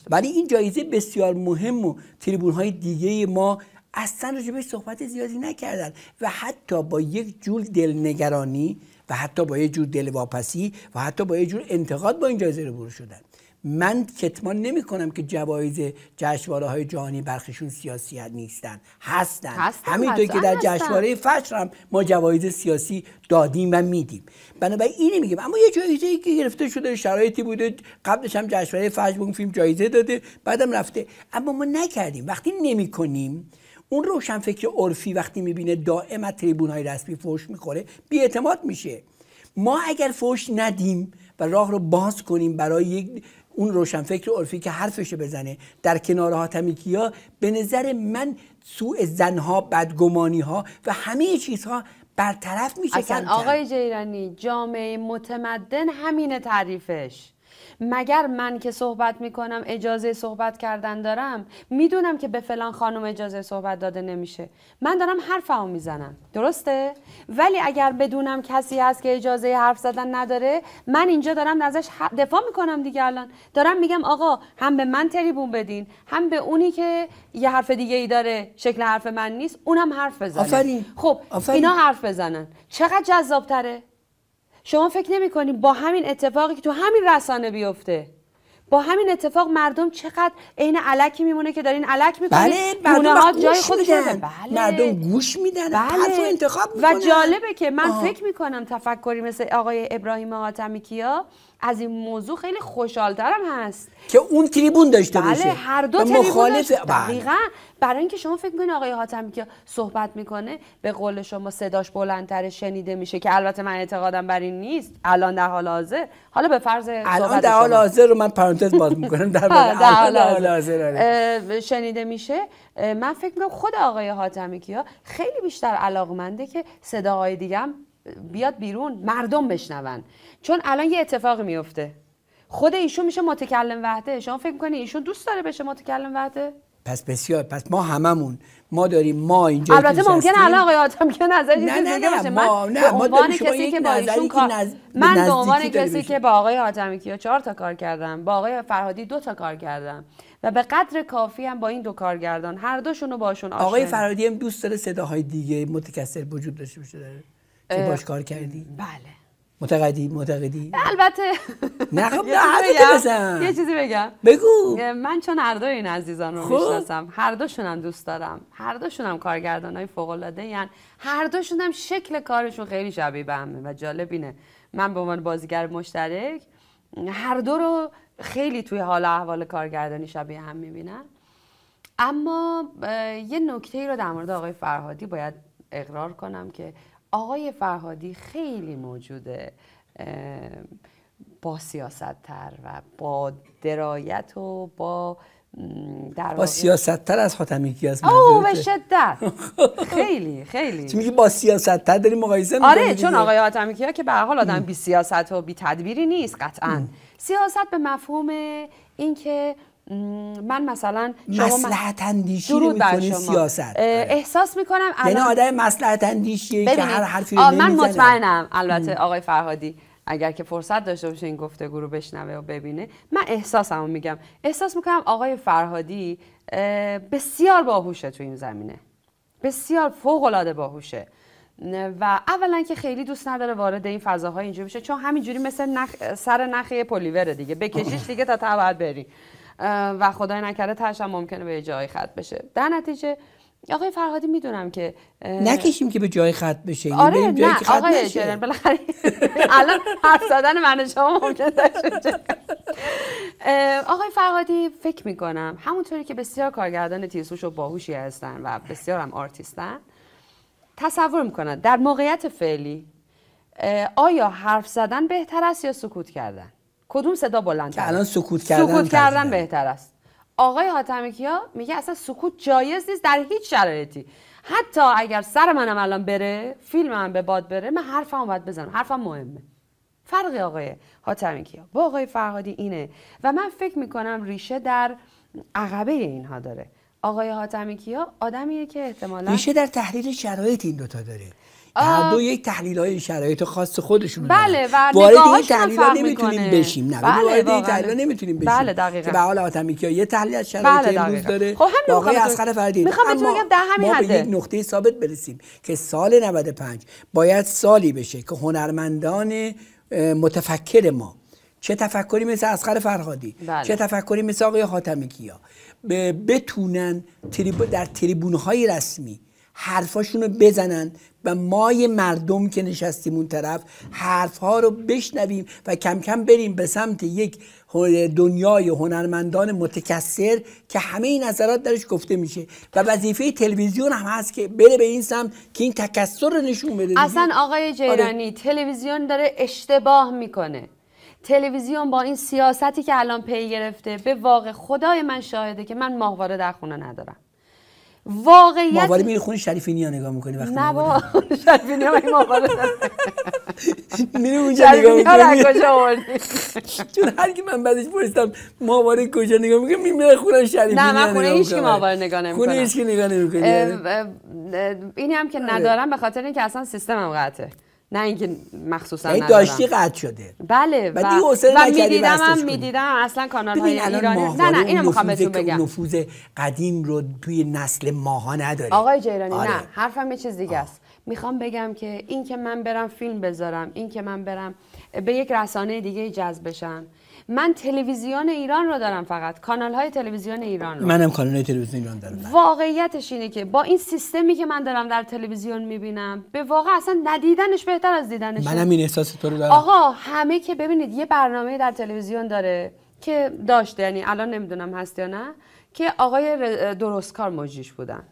ولی این جایزه بسیار مهم و تریبون های دیگه ما اصلا راجبش صحبت زیادی نکردن و حتی با یک جور دلنگرانی و حتی با یک جور دلواپسی و حتی با یک جور انتقاد با این جایزه رو برو شدن من کتمان نمی کنم که جوایز جشنواره های جهانی برخیشون سیاسی نیستن هستن, همین همینطور که در جشنواره فجر هم ما جوایز سیاسی دادیم و میدیم بنابراین این میگیم اما یه جایزه ای که گرفته شده شرایطی بوده قبلش هم جشنواره فجر اون فیلم جایزه داده بعدم رفته اما ما نکردیم وقتی نمی کنیم اون روشنفکر عرفی وقتی میبینه دائم از تریبون های رسمی فوش میخوره اعتماد میشه ما اگر فوش ندیم و راه رو باز کنیم برای یک اون روشنفکر عرفی که حرفش بزنه در کنار حاتمیکی ها به نظر من سوء زنها بدگمانی ها و همه چیزها برطرف میشه اصلا آقای جیرانی جامعه متمدن همین تعریفش مگر من که صحبت میکنم اجازه صحبت کردن دارم میدونم که به فلان خانم اجازه صحبت داده نمیشه من دارم حرفمو میزنم درسته ولی اگر بدونم کسی هست که اجازه حرف زدن نداره من اینجا دارم ازش دفاع میکنم دیگه الان دارم میگم آقا هم به من تریبون بدین هم به اونی که یه حرف دیگه ای داره شکل حرف من نیست اونم حرف بزنه خب اینا حرف بزنن چقدر تره؟ شما فکر نمی با همین اتفاقی که تو همین رسانه بیفته با همین اتفاق مردم چقدر عین علکی میمونه که دارین علک میکنید بله مردم جای خودش بله. مردم گوش میدن بله. انتخاب و جالبه که من فکر میکنم تفکری مثل آقای ابراهیم حاتمی کیا از این موضوع خیلی خوشحالترم هست که اون تریبون داشته بله، باشه هر دو تریبون مخالف... بله. دقیقا برای اینکه شما فکر میکنید آقای حاتمی که صحبت میکنه به قول شما صداش بلندتر شنیده میشه که البته من اعتقادم بر این نیست الان در حال حاضر حالا به فرض الان در حال حاضر رو من پرانتز باز میکنم در, حال حاضر آره. شنیده میشه من فکر میکنم خود آقای حاتمی کیا خیلی بیشتر علاقمنده که صداهای دیگه بیاد بیرون مردم بشنون چون الان یه اتفاق میفته خود ایشون میشه متکلم وحده شما فکر میکنی ایشون دوست داره بشه متکلم وحده پس بسیار پس ما هممون ما داریم ما اینجا البته ممکن الان آقای آدم که نظر نه نه نه, ما نه ما عنوان کسی که با ایشون من به عنوان کسی که با آقای آدمی کیا چهار تا کار کردم با آقای فرهادی دو تا کار کردم و به قدر کافی هم با این دو کارگردان هر دوشون رو باشون آشنا آقای فرهادی هم دوست داره صداهای دیگه متکثر وجود داشته باشه که باش کار کردی بله متقدی؟ متقدی؟ البته نه خب نه بزن یه چیزی بگم بگو من چون هر دو این عزیزان رو خب. میشناسم هر دوشون هم دوست دارم هر دوشون هم کارگردان های فوق العاده یعنی هر دوشون هم شکل کارشون خیلی شبیه به همه و جالب اینه من به عنوان بازیگر مشترک هر دو رو خیلی توی حال احوال کارگردانی شبیه هم میبینم اما یه نکته ای رو در مورد آقای فرهادی باید اقرار کنم که آقای فرهادی خیلی موجوده با سیاستتر و با درایت و با در با سیاست از خاتمی هست از او به شدت خیلی خیلی چون میگی با سیاست تر داری مقایسه آره چون آقای خاتمی کیا که به حال آدم بی سیاست و بی تدبیری نیست قطعا سیاست به مفهوم اینکه من مثلا مسلحت اندیشی رو میکنی سیاست احساس میکنم یعنی آدم مسلحت که هر حرفی رو من مطمئنم البته آقای فرهادی اگر که فرصت داشته باشه این گفتگو رو بشنوه و ببینه من احساسم میگم احساس میکنم آقای فرهادی بسیار باهوشه تو این زمینه بسیار فوق العاده باهوشه و اولا که خیلی دوست نداره وارد این فضاها اینجوری بشه چون همینجوری مثل نخ... سر نخ پولیوره دیگه بکشیش دیگه تا تبعت بری و خدای نکرده تشم هم ممکنه به جای خط بشه در نتیجه آقای فرهادی میدونم که نکشیم که به جای خط بشه یعنی آره خط آقای بالاخره الان حرف زدن من شما آقای فرهادی فکر میکنم همونطوری که بسیار کارگردان تیسوش و باهوشی هستن و بسیار هم آرتیستن تصور میکنن در موقعیت فعلی آیا حرف زدن بهتر است یا سکوت کردن کدوم صدا بلندتر الان سکوت کردن سکوت کردن بهتر است آقای حاتمی کیا میگه اصلا سکوت جایز نیست در هیچ شرایطی حتی اگر سر منم الان بره فیلم به باد بره من حرفم باید بزنم حرفم مهمه فرق آقای حاتمی کیا با آقای فرهادی اینه و من فکر میکنم ریشه در عقبه اینها داره آقای حاتمی کیا آدمیه که احتمالا ریشه در تحلیل شرایط این دوتا داره هر دو یک تحلیل های شرایط خاص خودشون بله،, بله وارد این تحلیل ها نمیتونیم بشیم نه بله وارد این تحلیل ها نمیتونیم بشیم بله دقیقاً که به حال آدمی یه تحلیل از شرایط بله، امروز داره خب همین واقعا اسقر فردی میخوام بهتون بگم در همین حده ما به یک نقطه ثابت برسیم که سال 95 باید سالی بشه که هنرمندان متفکر ما چه تفکری مثل اسقر فرهادی بله. چه تفکری مثل آقای حاتمی کیا بتونن در تریبون های رسمی حرفاشون رو بزنن و ما مردم که نشستیم اون طرف حرفها رو بشنویم و کم کم بریم به سمت یک دنیای هنرمندان متکثر که همه این نظرات درش گفته میشه و وظیفه تلویزیون هم هست که بره به این سمت که این تکثر رو نشون بده اصلا آقای آره. جیرانی تلویزیون داره اشتباه میکنه تلویزیون با این سیاستی که الان پی گرفته به واقع خدای من شاهده که من ماهواره در خونه ندارم واقعیت ماواره میری خونه شریفی نیا نگاه میکنی وقتی نه شریفی نیا ها ماواره میری اونجا نگاه میکنی کجا آوردی چون هر کی من بعدش پرسیدم ماواره کجا نگاه میکنی میمیره شریفی نیا نه من خونه هیچ ما ماواره نگاه نمیکنم خونه هیچ که نگاه نمیکنی یعنی اینی هم که آره. ندارم به خاطر اینکه اصلا سیستمم قطعه نه اینکه مخصوصا این داشتی قطع شده بله و, و, می میدیدم هم دیدم اصلا کانال های ایرانی نه نه اینو میخوام بهتون بگم نفوذ قدیم رو توی نسل ماها نداره آقای جیرانی نه آره. حرفم یه چیز دیگه است میخوام بگم که این که من برم فیلم بذارم این که من برم به یک رسانه دیگه جذب بشم من تلویزیون ایران رو دارم فقط کانال های تلویزیون ایران رو منم کانال های تلویزیون ایران دارم بله. واقعیتش اینه که با این سیستمی که من دارم در تلویزیون میبینم به واقع اصلا ندیدنش بهتر از دیدنش منم این احساس تو رو دارم آقا همه که ببینید یه برنامه در تلویزیون داره که داشت یعنی الان نمیدونم هست یا نه که آقای درستکار مجریش بودن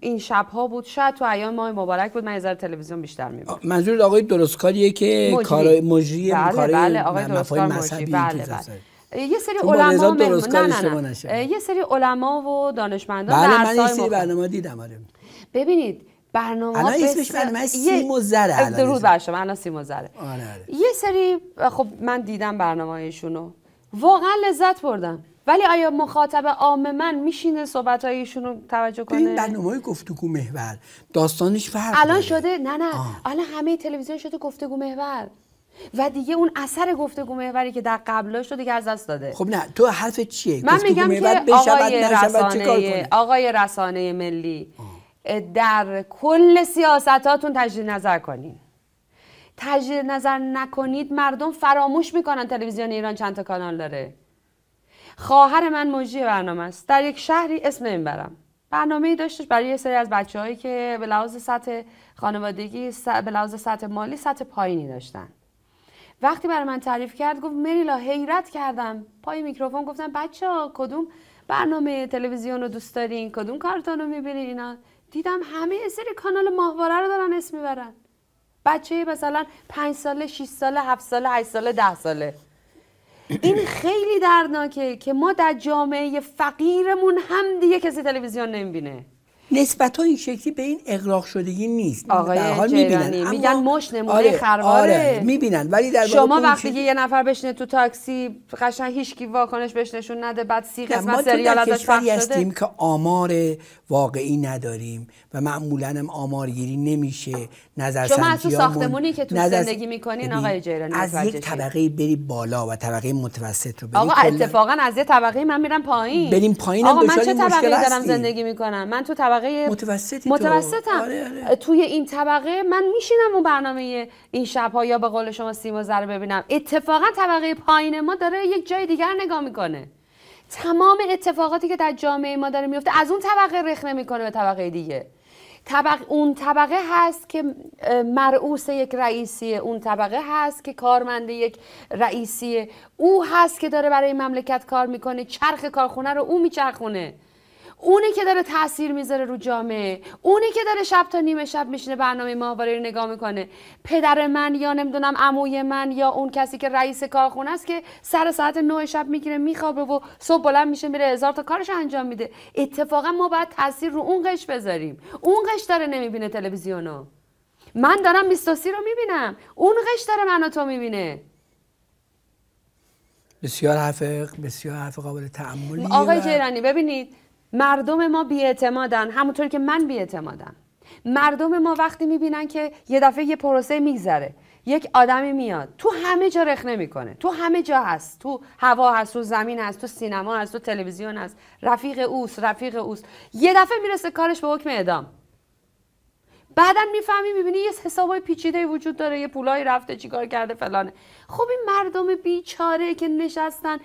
این شب ها بود شاید تو ایام ماه مبارک بود من از تلویزیون بیشتر می میبینم منظور آقای درستکاریه که کارای مجری بله کارای بله, بله،, بله. یه سری علما نه نه نه یه سری علما و دانشمندان بله من یه سری برنامه دیدم آره ببینید برنامه الان اسمش برنامه سیم و زره الان درود بر شما الان سیم و زره آره آره. یه سری خب من دیدم برنامه ایشونو واقعا لذت بردم ولی آیا مخاطب عام من میشینه صحبت ایشون رو توجه کنه این برنامه گفتگو محور داستانش فرق الان شده نه نه الان همه تلویزیون شده گفتگو محور و دیگه اون اثر گفتگو محوری که در قبلش شده دیگه از دست داده خب نه تو حرف چیه من میگم که آقای رسانه آقای رسانه ملی در کل سیاستاتون تجدید نظر کنین تجدید نظر نکنید مردم فراموش میکنن تلویزیون ایران چند تا کانال داره خواهر من مجری برنامه است در یک شهری اسم نمیبرم برنامه ای داشتش برای یه سری از بچه که به لحاظ سطح خانوادگی به لحاظ سطح مالی سطح پایینی داشتن وقتی برای من تعریف کرد گفت مریلا حیرت کردم پای میکروفون گفتم بچه ها کدوم برنامه تلویزیون رو دوست دارین کدوم کارتون رو میبینین اینا دیدم همه سری کانال ماهواره رو دارن اسم میبرن بچه مثلا پنج ساله 6 ساله هفت ساله 8 ساله ده ساله این خیلی دردناکه که ما در جامعه فقیرمون هم دیگه کسی تلویزیون نمیبینه نسبت ها این شکلی به این اغراق شدگی نیست آقای حال میبینن میگن مش نمونه آره، خرواره آره، میبینن ولی در شما وقتی یه نفر بشینه تو تاکسی قشنگ هیچ واکنش بهش نشون نده بعد سی قسمت سریال ازش پخش شده هستیم که آمار واقعی نداریم و معمولا هم آمارگیری نمیشه نظر شما از تو ساختمونی که تو نظر... زندگی میکنین آقای جیرانی از یک طبقه بری بالا و طبقه متوسط رو بری آقا اتفاقا از یه طبقه من میرم پایین بریم پایین آقا من چه طبقه دارم زندگی میکنم من تو طبقه طبقه متوسطی آره، آره. توی این طبقه من میشینم اون برنامه این ها یا به قول شما سیما رو ببینم اتفاقا طبقه پایین ما داره یک جای دیگر نگاه میکنه تمام اتفاقاتی که در جامعه ما داره میفته از اون طبقه رخ نمیکنه به طبقه دیگه اون طبقه هست که مرعوس یک رئیسیه اون طبقه هست که کارمند یک رئیسیه او هست که داره برای مملکت کار میکنه چرخ کارخونه رو او میچرخونه اونی که داره تاثیر میذاره رو جامعه اونی که داره شب تا نیمه شب میشینه برنامه ماهواره رو نگاه میکنه پدر من یا نمیدونم عموی من یا اون کسی که رئیس کارخونه است که سر ساعت 9 شب میگیره میخوابه و صبح بلند میشه میره هزار تا کارش انجام میده اتفاقا ما باید تاثیر رو اون قش بذاریم اون قش داره نمیبینه تلویزیونو من دارم 23 رو میبینم اون قش داره منو تو میبینه بسیار حرف بسیار حرف قابل تعملیه آقای جیرانی ببینید مردم ما بیاعتمادن همونطور که من بیاعتمادم مردم ما وقتی میبینن که یه دفعه یه پروسه میگذره یک آدمی میاد تو همه جا رخ نمیکنه تو همه جا هست تو هوا هست تو زمین هست تو سینما هست تو تلویزیون هست رفیق اوست رفیق اوست یه دفعه میرسه کارش به حکم اعدام بعدا میفهمی میبینی یه حسابای پیچیده وجود داره یه پولای رفته چیکار کرده فلانه خب این مردم بیچاره که نشستن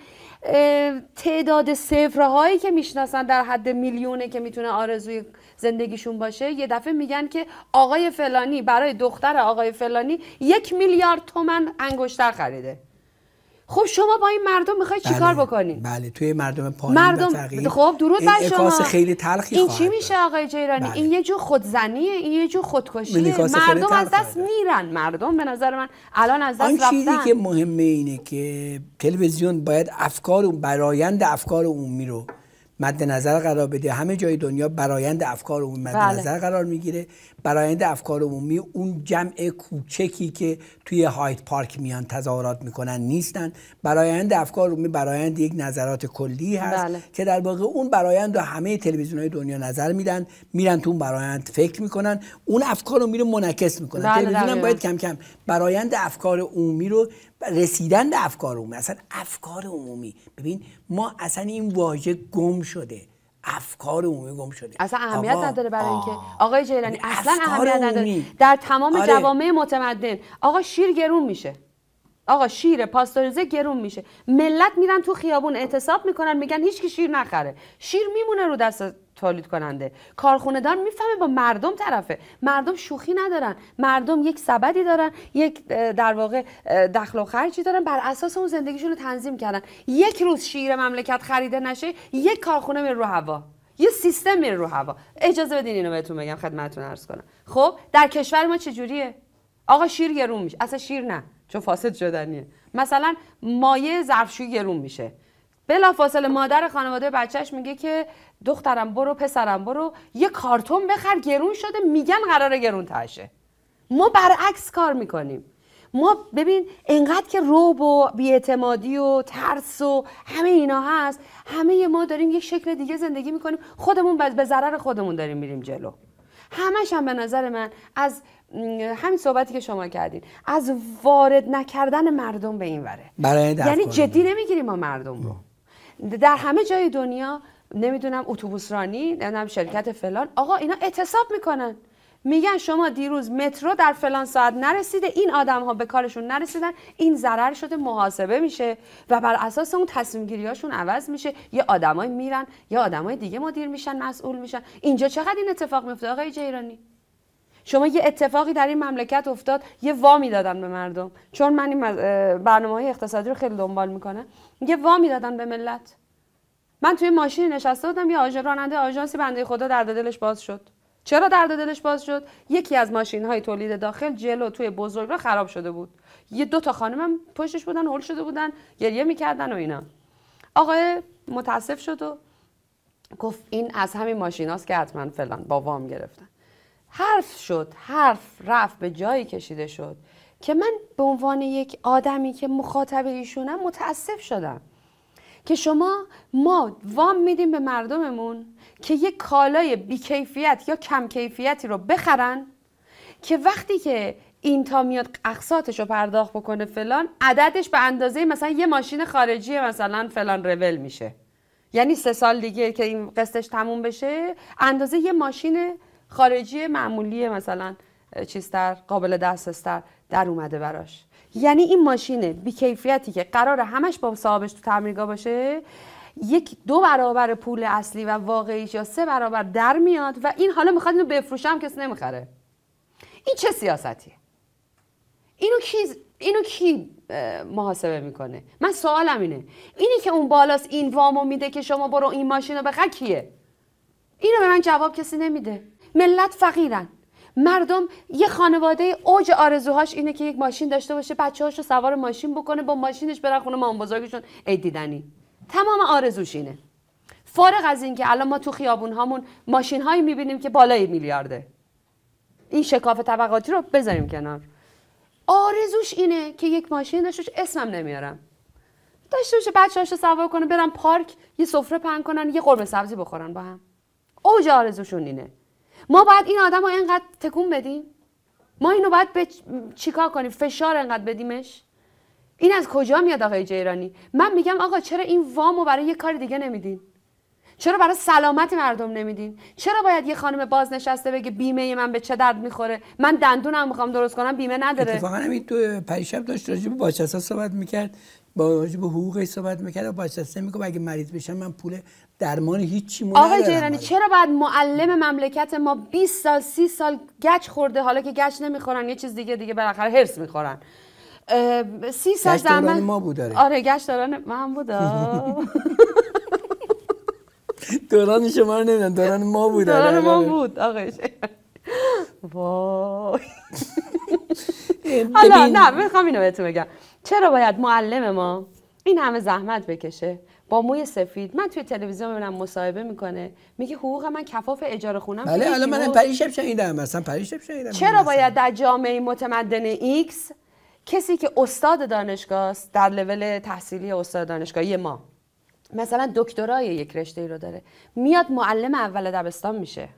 تعداد صفرهایی که میشناسن در حد میلیونه که میتونه آرزوی زندگیشون باشه یه دفعه میگن که آقای فلانی برای دختر آقای فلانی یک میلیارد تومن انگشتر خریده خب شما با این مردم میخواید بله. چیکار بکنید؟ بله توی مردم پایین مردم خب درود بر شما خیلی تلخی این چی میشه آقای جیرانی بله. این یه جو خودزنیه این یه جو خودکشیه مردم از دست میرن مردم به نظر من الان از دست رفتن چیزی که مهمه اینه که تلویزیون باید افکار اون برایند افکار اون رو مد نظر قرار بده همه جای دنیا برایند افکار عمومی مد بله. نظر قرار میگیره برایند افکار عمومی اون جمع کوچکی که توی هایت پارک میان تظاهرات میکنن نیستن برایند افکار عمومی برایند یک نظرات کلی هست بله. که در واقع اون برایند رو همه تلویزیون های دنیا نظر میدن میرن تو اون برایند فکر میکنن اون افکار رو رو منعکس میکنن بله تلویزیون باید کم کم برایند افکار عمومی رو رسیدن به افکار عمومی اصلا افکار عمومی ببین ما اصلا این واژه گم شده افکار عمومی گم شده اصلا اهمیت نداره برای اینکه آقای جیلانی اصلا اهمیت نداره در تمام آره. جوامع متمدن آقا شیر گرون میشه آقا شیر پاستوریزه گرون میشه ملت میرن تو خیابون اعتصاب میکنن میگن هیچ کی شیر نخره شیر میمونه رو دست تولید کننده کارخونه دار میفهمه با مردم طرفه مردم شوخی ندارن مردم یک سبدی دارن یک در واقع دخل و خرجی دارن بر اساس اون زندگیشون رو تنظیم کردن یک روز شیر مملکت خریده نشه یک کارخونه میره رو هوا یه سیستم میره رو هوا اجازه بدین اینو بهتون بگم خدمتتون عرض کنم خب در کشور ما چجوریه آقا شیر گرون میشه اصلا شیر نه چون فاسد شدنیه مثلا مایه ظرفشویی گرون میشه بلافاصله مادر خانواده بچهش میگه که دخترم برو پسرم برو یه کارتون بخر گرون شده میگن قرار گرون تشه ما برعکس کار میکنیم ما ببین انقدر که روب و بیاعتمادی و ترس و همه اینا هست همه ما داریم یک شکل دیگه زندگی میکنیم خودمون به ضرر خودمون داریم میریم جلو همش هم به نظر من از همین صحبتی که شما کردین از وارد نکردن مردم به این وره یعنی جدی نمیگیریم ما مردم رو در همه جای دنیا نمیدونم اتوبوسرانی نمیدونم شرکت فلان آقا اینا اعتصاب میکنن میگن شما دیروز مترو در فلان ساعت نرسیده این آدم ها به کارشون نرسیدن این ضرر شده محاسبه میشه و بر اساس اون تصمیم هاشون عوض میشه یه آدمای میرن یا آدمای دیگه مدیر میشن مسئول میشن اینجا چقدر این اتفاق میفته آقای جیرانی شما یه اتفاقی در این مملکت افتاد یه وامی دادن به مردم چون من این برنامه های اقتصادی رو خیلی دنبال میکنم میگه وا میدادن به ملت من توی ماشین نشسته بودم یه آژان راننده آژانسی بنده خدا درد دلش باز شد چرا درد دلش باز شد یکی از ماشین های تولید داخل جلو توی بزرگ را خراب شده بود یه دو تا خانمم پشتش بودن هول شده بودن گریه میکردن و اینا آقای متاسف شد و گفت این از همین ماشیناست که حتما فلان با وام گرفتن حرف شد حرف رفت به جایی کشیده شد که من به عنوان یک آدمی که مخاطب ایشونم متاسف شدم که شما ما وام میدیم به مردممون که یک کالای بیکیفیت یا کم رو بخرن که وقتی که این تا میاد اقساطش رو پرداخت بکنه فلان عددش به اندازه مثلا یه ماشین خارجی مثلا فلان رول میشه یعنی سه سال دیگه که این قسطش تموم بشه اندازه یه ماشین خارجی معمولی مثلا چیزتر قابل دسترستر در اومده براش یعنی این ماشین بیکیفیتی که قرار همش با صاحبش تو تعمیرگاه باشه یک دو برابر پول اصلی و واقعیش یا سه برابر در میاد و این حالا میخواد اینو بفروشم کسی نمیخره این چه سیاستیه اینو کی اینو کی محاسبه میکنه من سوالم اینه اینی که اون بالاس این وامو میده که شما برو این ماشینو رو بخر کیه اینو به من جواب کسی نمیده ملت فقیرن مردم یه خانواده اوج آرزوهاش اینه که یک ماشین داشته باشه بچه‌هاش رو سوار ماشین بکنه با ماشینش برن خونه مام بزرگشون عید دیدنی تمام آرزوش اینه فارغ از این که الان ما تو خیابون هامون ماشین هایی میبینیم که بالای میلیارده این شکاف طبقاتی رو بذاریم کنار آرزوش اینه که یک ماشین داشته باشه، اسمم نمیارم داشته باشه بچه‌هاش رو سوار کنه برن پارک یه سفره پهن کنن یه قرمه سبزی بخورن با هم اوج آرزوشون اینه ما باید این آدم رو اینقدر تکون بدیم ما اینو باید به چیکار کنیم فشار اینقدر بدیمش این از کجا میاد آقای جیرانی من میگم آقا چرا این رو برای یه کار دیگه نمیدین چرا برای سلامت مردم نمیدین چرا باید یه خانم بازنشسته بگه بیمه من به چه درد میخوره من دندونم میخوام درست کنم بیمه نداره اتفاقا همین تو پریشب داشت راجع به صحبت میکرد با راجع به حقوقش صحبت میکرد و باچسا میگه اگه مریض بشم من پول درمان هیچی مونده. آقای جیرانی چرا باید معلم مملکت ما 20 سال 30 سال گچ خورده حالا که گچ نمیخورن یه چیز دیگه دیگه بالاخره هرس میخورن سی سال زمان ما بود آره گشت دارن. من بود دوران شما رو نمیدن دوران ما بود دوران آره، ما آره. بود آقای وای حالا نه میخوام اینو بهتون بگم چرا باید معلم ما این همه زحمت بکشه با موی سفید من توی تلویزیون میبینم مصاحبه میکنه میگه حقوق من کفاف اجاره خونم بله الان من پری شنیدم مثلا چرا باید در جامعه متمدن ایکس کسی که استاد دانشگاه است در لول تحصیلی استاد دانشگاهی ما مثلا دکترای یک رشته ای رو داره میاد معلم اول دبستان میشه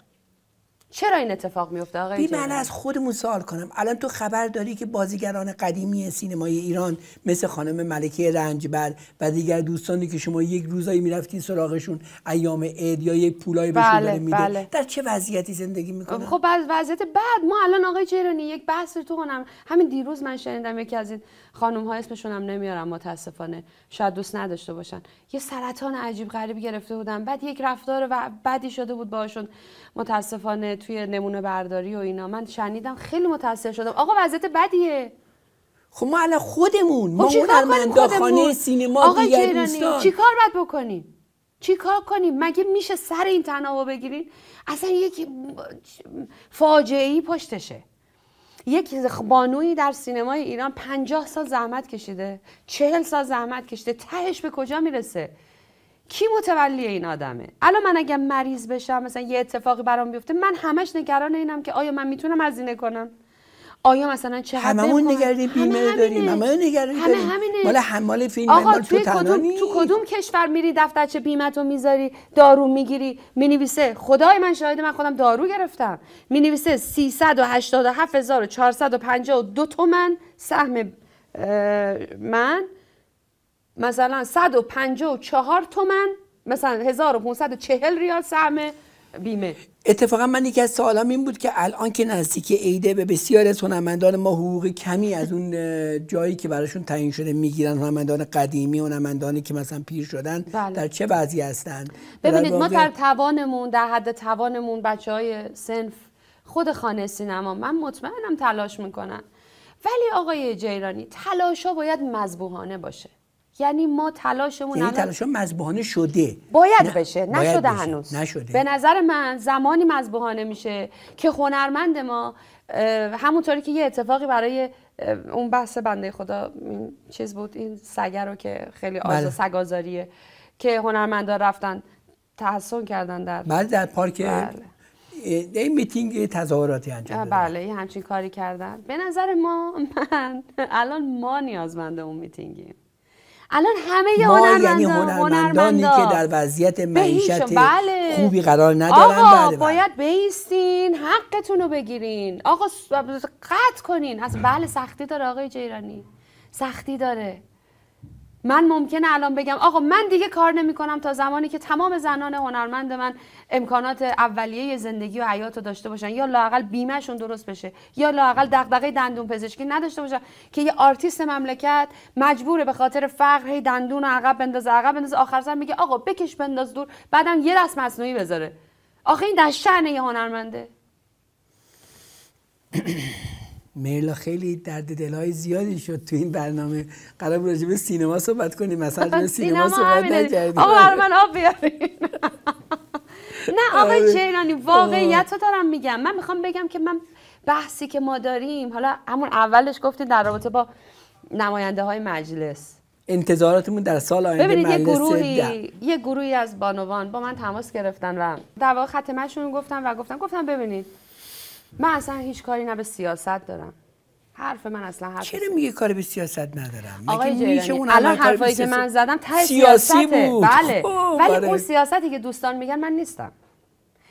چرا این اتفاق میفته آقای بی من از خودمون سوال کنم الان تو خبر داری که بازیگران قدیمی سینمای ایران مثل خانم ملکه رنجبر و دیگر دوستانی که شما یک روزایی میرفتین سراغشون ایام عید یا یک پولای بهشون بله، میده بله. در چه وضعیتی زندگی میکنن خب از وضعیت بعد ما الان آقای جیرانی یک بحث تو کنم همین دیروز من شنیدم یکی از این خانم ها اسمشون هم نمیارم متاسفانه شاید دوست نداشته باشن یه سرطان عجیب غریب گرفته بودن بعد یک رفتار و بدی شده بود باشون متاسفانه توی نمونه برداری و اینا من شنیدم خیلی متاسف شدم آقا وضعیت بدیه خب ما الان خودمون خب ما اون خانه سینما آقا چی کار باید بکنیم چیکار کنیم مگه میشه سر این تناوب بگیرین اصلا یک فاجعه ای پشتشه یک بانویی در سینمای ایران 50 سال زحمت کشیده چهل سال زحمت کشیده تهش به کجا میرسه کی متولی این آدمه الان من اگر مریض بشم مثلا یه اتفاقی برام بیفته من همش نگران اینم که آیا من میتونم هزینه کنم آیا مثلا چه حد هممون نگردیم بیمه داریم همون همه همینه. مال حمال فیلم آقا مال تو کدوم تو کدوم کشور میری دفترچه بیمه تو میذاری دارو میگیری مینویسه خدای من شاهد من خودم دارو گرفتم مینویسه 387452 تومن سهم من مثلا 154 تومن مثلا 1540 ریال سهم بیمه اتفاقا من یکی از سوالام این بود که الان که نزدیک عیده به بسیاری از هنرمندان ما حقوق کمی از اون جایی که براشون تعیین شده میگیرن هنرمندان قدیمی هنرمندانی که مثلا پیر شدن بله. در چه وضعی هستن ببینید ما در توانمون در حد توانمون بچه های سنف خود خانه سینما من مطمئنم تلاش میکنن ولی آقای جیرانی تلاشا باید مذبوحانه باشه یعنی ما تلاشمون یعنی این تلاش مذبوحانه شده باید بشه نشده هنوز به نظر من زمانی مذبوحانه میشه که هنرمند ما همونطوری که یه اتفاقی برای اون بحث بنده خدا چیز بود این سگر رو که خیلی آزا بله. سگازاریه که هنرمندا رفتن تحسن کردن در بله در پارک بله. این میتینگ تظاهراتی انجام دادن بله همچین کاری کردن به نظر ما من الان ما نیازمند اون میتینگیم الان همه ما هنرمندان, یعنی هنرمندانی که در وضعیت معیشت بله. خوبی قرار ندارن آقا بله، بله. باید بیستین حقتون رو بگیرین آقا قطع کنین از بله سختی داره آقای جیرانی سختی داره من ممکنه الان بگم آقا من دیگه کار نمیکنم تا زمانی که تمام زنان هنرمند من امکانات اولیه زندگی و حیات رو داشته باشن یا لاقل بیمهشون درست بشه یا لاقل دغدغه دندون پزشکی نداشته باشن که یه آرتیست مملکت مجبوره به خاطر فقر هی دندون و عقب بندازه عقب بندازه آخر سر میگه آقا بکش بنداز دور بعدم یه دست مصنوعی بذاره آخه این در شنه یه هنرمنده مرلا خیلی درد دلهای زیادی شد تو این برنامه قرار راجع به سینما صحبت کنیم مثلا سینما, سینما, صحبت نکردیم آقا آره. من آب بیاریم نه آقا آره. جیرانی واقعیت رو دارم میگم من میخوام بگم که من بحثی که ما داریم حالا همون اولش گفتید در رابطه با نماینده های مجلس انتظاراتمون در سال آینده ببینید یه گروهی یه گروهی از بانوان با من تماس گرفتن و در واقع ختمشون گفتم و گفتم گفتم ببینید من اصلا هیچ کاری نه به سیاست دارم حرف من اصلا حرف چرا میگه کاری به سیاست ندارم آقای اون الان حرفایی که من زدم تای سیاسی بود. بله خب، ولی آره. اون سیاستی که دوستان میگن من نیستم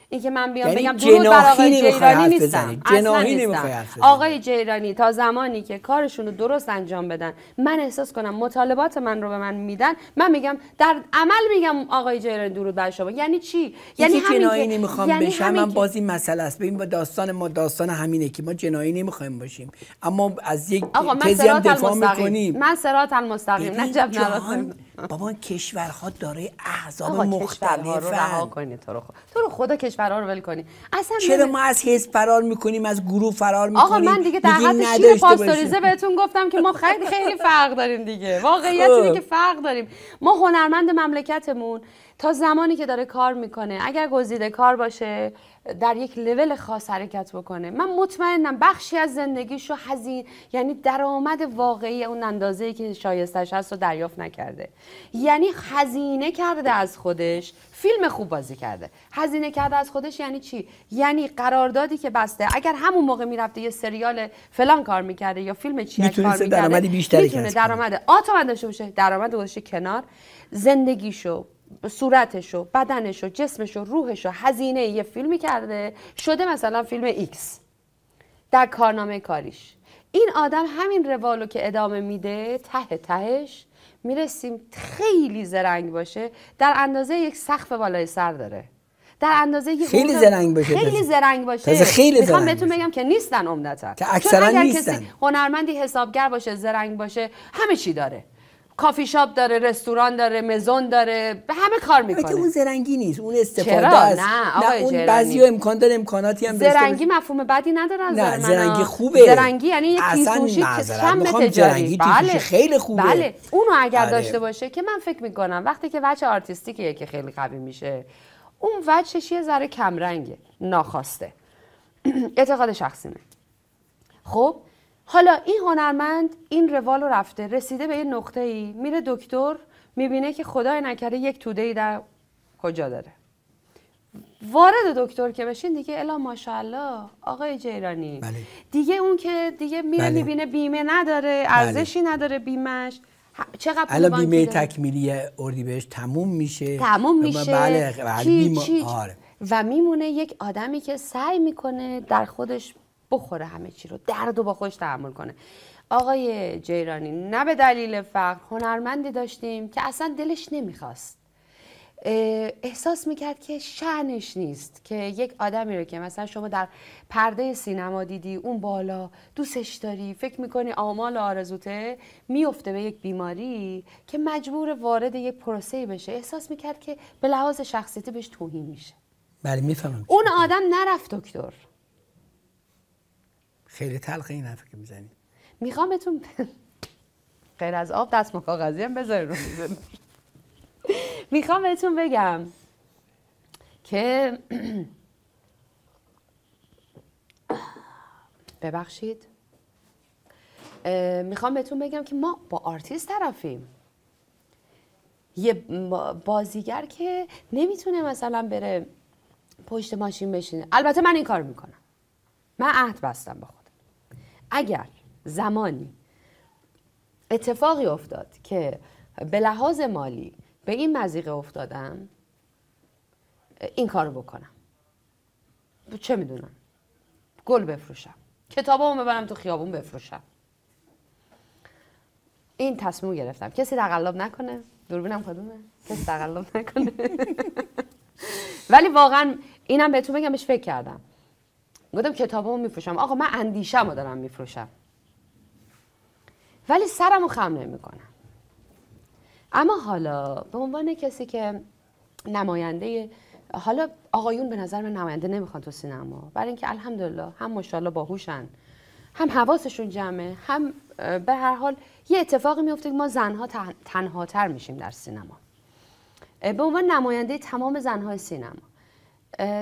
اینکه من بیام یعنی بگم درود بر آقای جیرانی نیستم جناحی آقای جیرانی تا زمانی که کارشون رو درست انجام بدن من احساس کنم مطالبات من رو به من میدن من میگم در عمل میگم آقای جیرانی درود بر شما یعنی چی یعنی جنایی نمیخوام یعنی بشم من بازی مسئله است ببین داستان ما داستان همینه که ما جنایی نمیخوایم باشیم اما از یک تزی دفاع میکنیم من سرات المستقیم بابا کشورها داره احزاب مختلفن رو رها کنی تو رو خدا تو رو کشورها رو ول کنی اصلا چرا ما از حزب فرار میکنیم از گروه فرار میکنیم آقا من دیگه در حد شیر پاستوریزه بهتون گفتم که ما خیلی خیلی فرق داریم دیگه واقعیت اینه که فرق داریم ما هنرمند مملکتمون تا زمانی که داره کار میکنه اگر گزیده کار باشه در یک لول خاص حرکت بکنه من مطمئنم بخشی از زندگیشو هزین یعنی درآمد واقعی اون اندازه‌ای که شایستش هست رو دریافت نکرده یعنی هزینه کرده از خودش فیلم خوب بازی کرده هزینه کرده از خودش یعنی چی یعنی قراردادی که بسته اگر همون موقع میرفته یه سریال فلان کار میکرده یا فیلم چی کار میکرده درآمدی بیشتری میتونه درآمد آتو باشه درآمد گذاشته کنار زندگیشو صورتش بدنش و جسمش و روحش و هزینه یه فیلمی کرده شده مثلا فیلم ایکس در کارنامه کاریش این آدم همین روالو که ادامه میده ته تهش میرسیم خیلی زرنگ باشه در اندازه یک سقف بالای سر داره در اندازه یک خیلی زرنگ باشه خیلی زرنگ باشه تازه خیلی میخوام بهتون بگم که نیستن عمدتا که اکثرا نیستن هنرمندی حسابگر باشه زرنگ باشه همه چی داره کافی شاپ داره رستوران داره مزون داره به همه کار میکنه اون زرنگی نیست اون استفاده چرا؟ است نه, نه اون بعضی امکان داره امکاناتی هم زرنگی مفهوم بعدی نداره نه زرنگی خوبه زرنگی یعنی یک تیسوشی چم زرنگی بله. خیلی خوبه بله اونو اگر آره. داشته باشه که من فکر میکنم وقتی که وجه آرتستیک که خیلی قوی میشه اون وجهش یه ذره رنگه ناخواسته اعتقاد شخصیمه خب حالا این هنرمند این روال رو رفته رسیده به یه نقطه ای میره دکتر میبینه که خدای نکرده یک توده ای در کجا داره وارد دکتر که بشین دیگه الا ماشاءالله آقای جیرانی بله. دیگه اون که دیگه میره بله. میبینه بیمه نداره بله. ارزشی نداره بیمش چقدر الان بیمه تکمیلی بهش تموم میشه تموم میشه بله, آره. و میمونه یک آدمی که سعی میکنه در خودش بخوره همه چی رو درد و با خوش تحمل کنه آقای جیرانی نه به دلیل فقر هنرمندی داشتیم که اصلا دلش نمیخواست احساس میکرد که شعنش نیست که یک آدمی رو که مثلا شما در پرده سینما دیدی اون بالا دوستش داری فکر میکنی آمال و آرزوته میفته به یک بیماری که مجبور وارد یک پروسه بشه احساس میکرد که به لحاظ شخصیتی بهش توهین میشه بله میفهمم اون آدم نرفت دکتر خیلی تلخ این حرفی که میزنی میخوام بهتون غیر از آب دست کاغذی هم بذارین میخوام بهتون بگم که ببخشید میخوام بهتون بگم که ما با آرتیست طرفیم یه بازیگر که نمیتونه مثلا بره پشت ماشین بشینه البته من این کار میکنم من عهد بستم با اگر زمانی اتفاقی افتاد که به لحاظ مالی به این مزیقه افتادم این کارو بکنم چه میدونم گل بفروشم کتابامو ببرم تو خیابون بفروشم این تصمیم گرفتم کسی تقلب نکنه دوربینم کدومه کسی تقلب نکنه ولی واقعا اینم بهتون بگم بهش فکر کردم گفتم کتابامو میفروشم آقا من اندیشه‌مو دارم میفروشم ولی سرمو رو خم نمیکنم اما حالا به عنوان کسی که نماینده حالا آقایون به نظر من نماینده نمیخوان تو سینما برای اینکه الحمدلله هم ماشاءالله باهوشن هم حواسشون جمعه هم به هر حال یه اتفاقی میفته که ما زنها تنهاتر میشیم در سینما به عنوان نماینده تمام زنهای سینما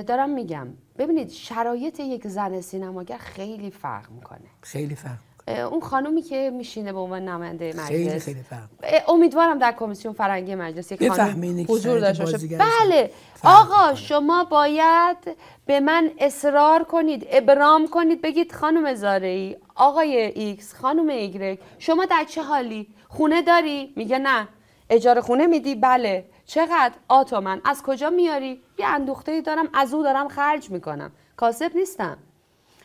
دارم میگم ببینید شرایط یک زن سینماگر خیلی فرق میکنه خیلی فرق اون خانومی که میشینه به عنوان نماینده مجلس خیلی خیلی فرق امیدوارم در کمیسیون فرنگی مجلس یک خانم حضور داشته باشه بله آقا شما باید به من اصرار کنید ابرام کنید بگید خانم زارعی آقای ایکس خانم ایگرک شما در چه حالی خونه داری میگه نه اجاره خونه میدی بله چقدر آتومن از کجا میاری یه اندوخته دارم از او دارم خرج میکنم کاسب نیستم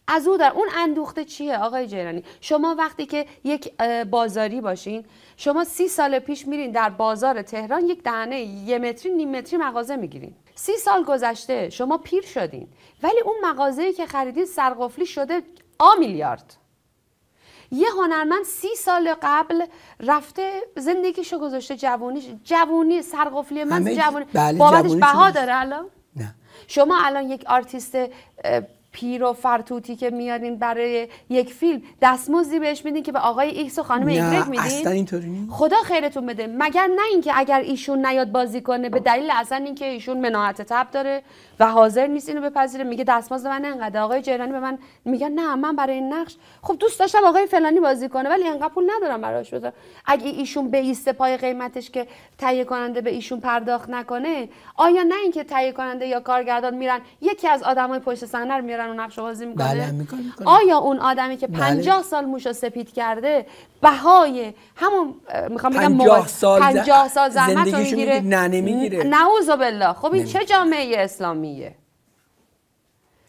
از او در اون اندوخته چیه آقای جیرانی شما وقتی که یک بازاری باشین شما سی سال پیش میرین در بازار تهران یک دهنه یه متری نیم متری مغازه میگیرین سی سال گذشته شما پیر شدین ولی اون ای که خریدین سرقفلی شده آ میلیارد یه هنرمند سی سال قبل رفته زندگیشو گذاشته جوونیش جوونی سرقفلی من جوانی بابتش بله، بها داره الان نه شما الان یک آرتیست پیر و فرتوتی که میارین برای یک فیلم دستمزدی بهش میدین که به آقای ایکس و خانم ایگرگ میدین اصلا اینطوری خدا خیرتون بده مگر نه اینکه اگر ایشون نیاد بازی کنه به دلیل اصلا اینکه ایشون مناعت تب داره و حاضر نیست اینو بپذیره میگه دستمزد من انقدر آقای جیرانی به من میگه نه من برای این نقش خب دوست داشتم آقای فلانی بازی کنه ولی انقدر پول ندارم براش بذارم اگه ایشون به ایست پای قیمتش که تهیه کننده به ایشون پرداخت نکنه آیا نه اینکه تهیه کننده یا کارگردان میرن یکی از آدمای پشت صحنه میارن اون نقش بازی میکنه بله میکنه آیا اون آدمی که 50 بله. سال موشو سپید کرده بهای همون میخوام بگم 50 سال 50 سال زحمت رو میگیره نه نمیگیره نعوذ بالله خب این چه جامعه اسلامیه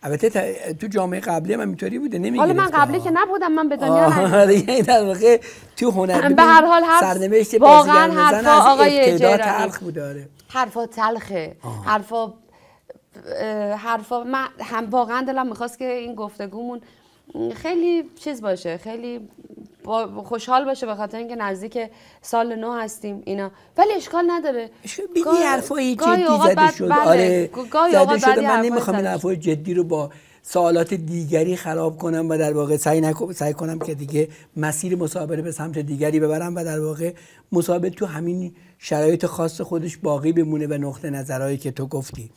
البته تو جامعه قبلی هم اینطوری بوده نمیگه حالا من قبلی که نبودم من به دنیا آره، یعنی در واقع تو هنر به هر حال حرف سرنوشت واقعا حرفا آقای تلخ داره حرفا تلخه حرفا حرفا من هم واقعا دلم میخواست که این گفتگومون خیلی چیز باشه خیلی خوشحال باشه به خاطر اینکه نزدیک سال نو هستیم اینا ولی اشکال نداره بیدی حرفای جدی زده شد بله. آره من نمیخوام این حرفای جدی رو با سوالات دیگری خراب کنم و در واقع سعی, نکنم سعی کنم که دیگه مسیر مسابقه به سمت دیگری ببرم و در واقع مسابقه تو همین شرایط خاص خودش باقی بمونه و نقطه نظرهایی که تو گفتی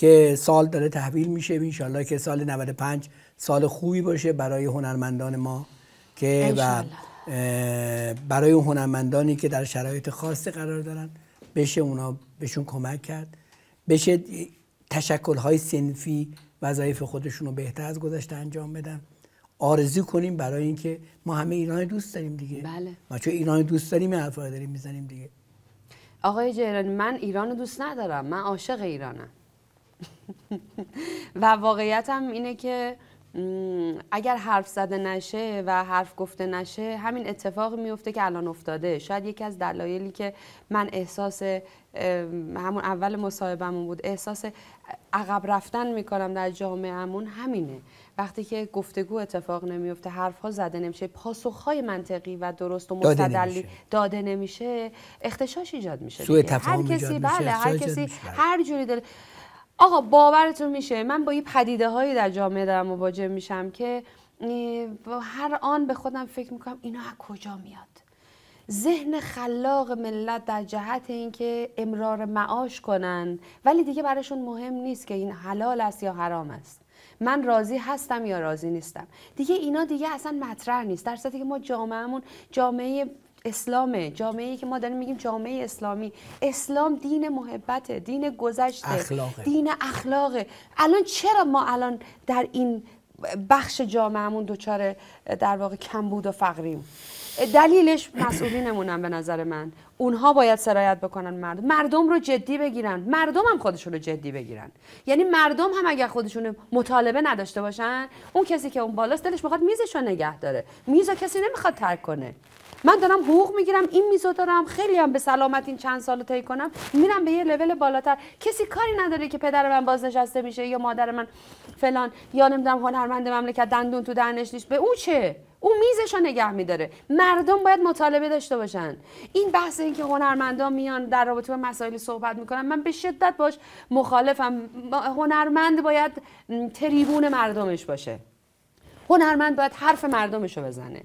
که سال داره تحویل میشه انشالله که سال 95 سال خوبی باشه برای هنرمندان ما که و برای اون هنرمندانی که در شرایط خاصی قرار دارن بشه اونا بهشون کمک کرد بشه های سنفی وظایف خودشون رو بهتر از گذشته انجام بدن آرزو کنیم برای اینکه ما همه ایران دوست داریم دیگه بله. ما چون ایران دوست داریم حرفا داریم میزنیم دیگه آقای جهرانی من ایران دوست ندارم من عاشق ایرانم و واقعیت هم اینه که اگر حرف زده نشه و حرف گفته نشه همین اتفاق میفته که الان افتاده شاید یکی از دلایلی که من احساس همون اول مصاحبهمون بود احساس عقب رفتن میکنم در همون همینه وقتی که گفتگو اتفاق نمیفته ها زده نمیشه پاسخهای منطقی و درست و مستدلی داده نمیشه, اختشاش ایجاد میشه هر کسی بله هر کسی هر جوری دل... آقا باورتون میشه من با این پدیده هایی در جامعه دارم مواجه میشم که هر آن به خودم فکر میکنم اینا از کجا میاد ذهن خلاق ملت در جهت اینکه امرار معاش کنن ولی دیگه براشون مهم نیست که این حلال است یا حرام است من راضی هستم یا راضی نیستم دیگه اینا دیگه اصلا مطرح نیست در صورتی که ما جامعهمون جامعه اسلام جامعه که ما داریم میگیم جامعه اسلامی اسلام دین محبت دین گذشته دین اخلاقه الان چرا ما الان در این بخش جامعهمون دچار در واقع کمبود و فقریم دلیلش مسئولینمونن به نظر من اونها باید سرایت بکنن مردم مردم رو جدی بگیرن مردم هم خودشون رو جدی بگیرن یعنی مردم هم اگر خودشون مطالبه نداشته باشن اون کسی که اون بالاست دلش میخواد میزش رو نگه داره میز کسی نمیخواد ترک کنه من دارم حقوق میگیرم این میزو دارم خیلی هم به سلامت این چند سالو طی کنم میرم به یه لول بالاتر کسی کاری نداره که پدر من بازنشسته میشه یا مادر من فلان یا نمیدونم هنرمند مملکت دندون تو دهنش نیست به او چه او میزش رو نگه میداره مردم باید مطالبه داشته باشن این بحث این که میان در رابطه با مسائل صحبت میکنن من به شدت باش مخالفم هنرمند باید تریبون مردمش باشه هنرمند باید حرف مردمش رو بزنه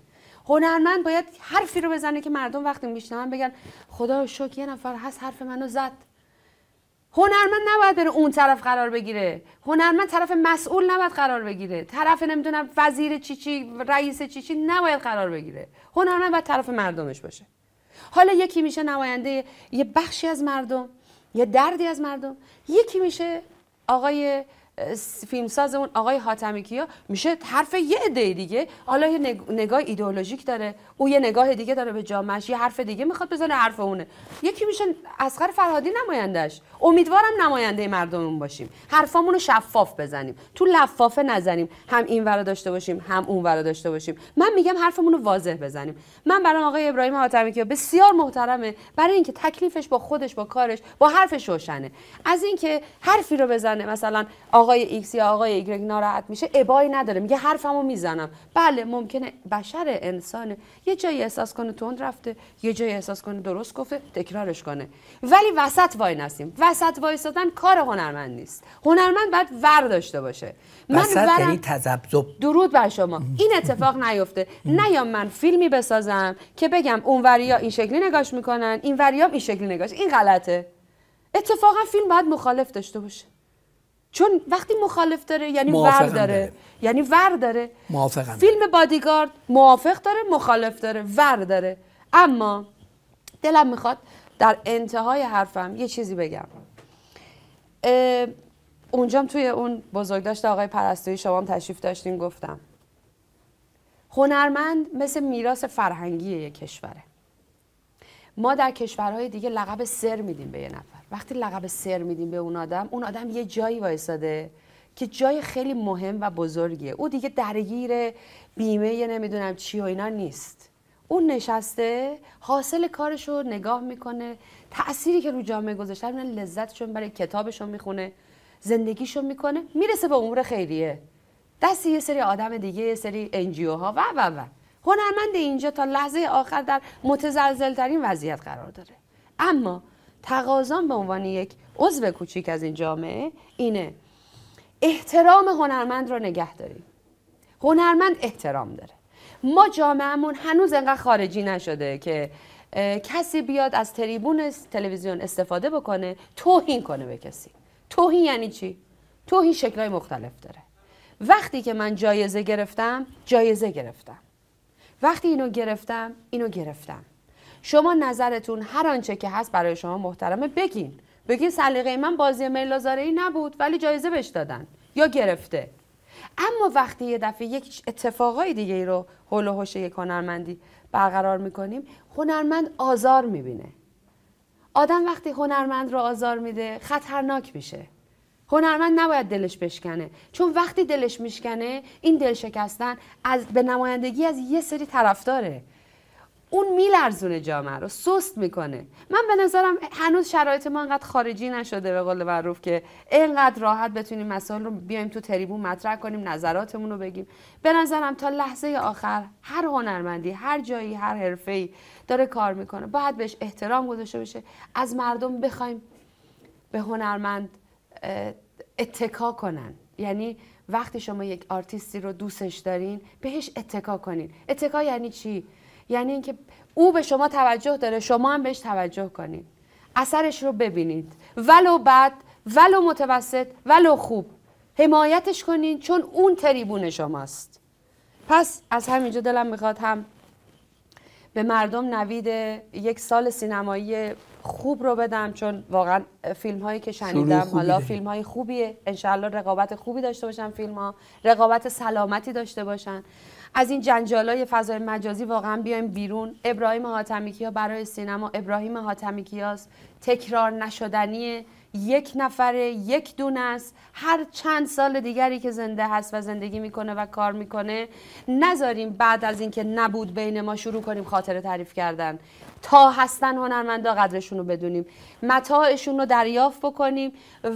هنرمند باید حرفی رو بزنه که مردم وقتی میشنون بگن خدا شکر یه نفر هست حرف منو زد هنرمند نباید بره اون طرف قرار بگیره هنرمند طرف مسئول نباید قرار بگیره طرف نمیدونم وزیر چی چی رئیس چی چی نباید قرار بگیره هنرمند باید طرف مردمش باشه حالا یکی میشه نماینده یه بخشی از مردم یه دردی از مردم یکی میشه آقای فیلمساز اون آقای حاتمی کیا میشه حرف یه عده دیگه حالا یه نگاه ایدئولوژیک داره او یه نگاه دیگه داره به جامعه یه حرف دیگه میخواد بزنه حرف اونه یکی میشه اصغر فرهادی نمایندش امیدوارم نماینده مردممون باشیم حرفامون رو شفاف بزنیم تو لفافه نزنیم هم این ورا داشته باشیم هم اون ورا داشته باشیم من میگم حرفمون رو واضح بزنیم من برای آقای ابراهیم حاتمی بسیار محترمه برای اینکه تکلیفش با خودش با کارش با حرفش روشنه از اینکه حرفی رو بزنه مثلا آقای ایکس یا آقای ایگرگ ناراحت میشه ابایی نداره میگه حرفمو میزنم بله ممکنه بشر انسانه یه جایی احساس کنه تند رفته یه جایی احساس کنه درست گفته تکرارش کنه ولی وسط وای نسیم وسط وایستادن کار هنرمند نیست هنرمند باید ور داشته باشه من ورم یعنی تذبذب درود بر شما این اتفاق نیفته نه یا من فیلمی بسازم که بگم وریا این شکلی نگاش میکنن این وریا این شکلی نگاش این غلطه اتفاقا فیلم باید مخالف داشته باشه چون وقتی مخالف داره یعنی ور داره یعنی ور داره موافقم فیلم بادیگارد موافق داره مخالف داره ور داره اما دلم میخواد در انتهای حرفم یه چیزی بگم اونجام توی اون بزرگداشت آقای پرستوی شما هم تشریف داشتیم گفتم هنرمند مثل میراث فرهنگی یک کشوره ما در کشورهای دیگه لقب سر میدیم به یه نفر وقتی لقب سر میدیم به اون آدم اون آدم یه جایی وایستاده که جای خیلی مهم و بزرگیه او دیگه درگیر بیمه یه نمیدونم چی و اینا نیست اون نشسته حاصل کارش رو نگاه میکنه تأثیری که رو جامعه گذاشته لذت لذتشون برای کتابشون میخونه زندگیشون میکنه میرسه به امور خیریه دست یه سری آدم دیگه یه سری انجیو ها و و و هنرمند اینجا تا لحظه آخر در متزلزل ترین وضعیت قرار داره اما تقاضام به عنوان یک عضو کوچیک از این جامعه اینه احترام هنرمند رو نگه داریم هنرمند احترام داره ما جامعهمون هنوز انقدر خارجی نشده که کسی بیاد از تریبون تلویزیون استفاده بکنه توهین کنه به کسی توهین یعنی چی توهین شکلهای مختلف داره وقتی که من جایزه گرفتم جایزه گرفتم وقتی اینو گرفتم اینو گرفتم شما نظرتون هر آنچه که هست برای شما محترمه بگین بگین سلیقه من بازی ای نبود ولی جایزه بهش دادن یا گرفته اما وقتی یه دفعه یک اتفاقای دیگه ای رو حول و یک هنرمندی برقرار میکنیم هنرمند آزار میبینه آدم وقتی هنرمند رو آزار میده خطرناک میشه هنرمند نباید دلش بشکنه چون وقتی دلش میشکنه این دل شکستن از به نمایندگی از یه سری طرفداره اون میلرزونه جامعه رو سست میکنه من به نظرم هنوز شرایط ما انقدر خارجی نشده به قول معروف که انقدر راحت بتونیم مسائل رو بیایم تو تریبون مطرح کنیم نظراتمون رو بگیم به نظرم تا لحظه آخر هر هنرمندی هر جایی هر حرفه‌ای داره کار میکنه باید بهش احترام گذاشته بشه از مردم بخوایم به هنرمند اتکا کنن یعنی وقتی شما یک آرتیستی رو دوستش دارین بهش اتکا کنین اتکا یعنی چی یعنی اینکه او به شما توجه داره شما هم بهش توجه کنید اثرش رو ببینید ولو بد ولو متوسط ولو خوب حمایتش کنین چون اون تریبون شماست پس از همینجا دلم میخواد هم به مردم نوید یک سال سینمایی خوب رو بدم چون واقعا فیلم هایی که شنیدم حالا فیلم های خوبیه انشالله رقابت خوبی داشته باشن فیلم ها رقابت سلامتی داشته باشن از این جنجالای فضای مجازی واقعا بیایم بیرون ابراهیم ها برای سینما ابراهیم حاتمیکیاست تکرار نشدنی یک نفره یک دونه است هر چند سال دیگری که زنده هست و زندگی میکنه و کار میکنه نذاریم بعد از اینکه نبود بین ما شروع کنیم خاطره تعریف کردن تا هستن هنرمندا قدرشون رو بدونیم متاعشون رو دریافت بکنیم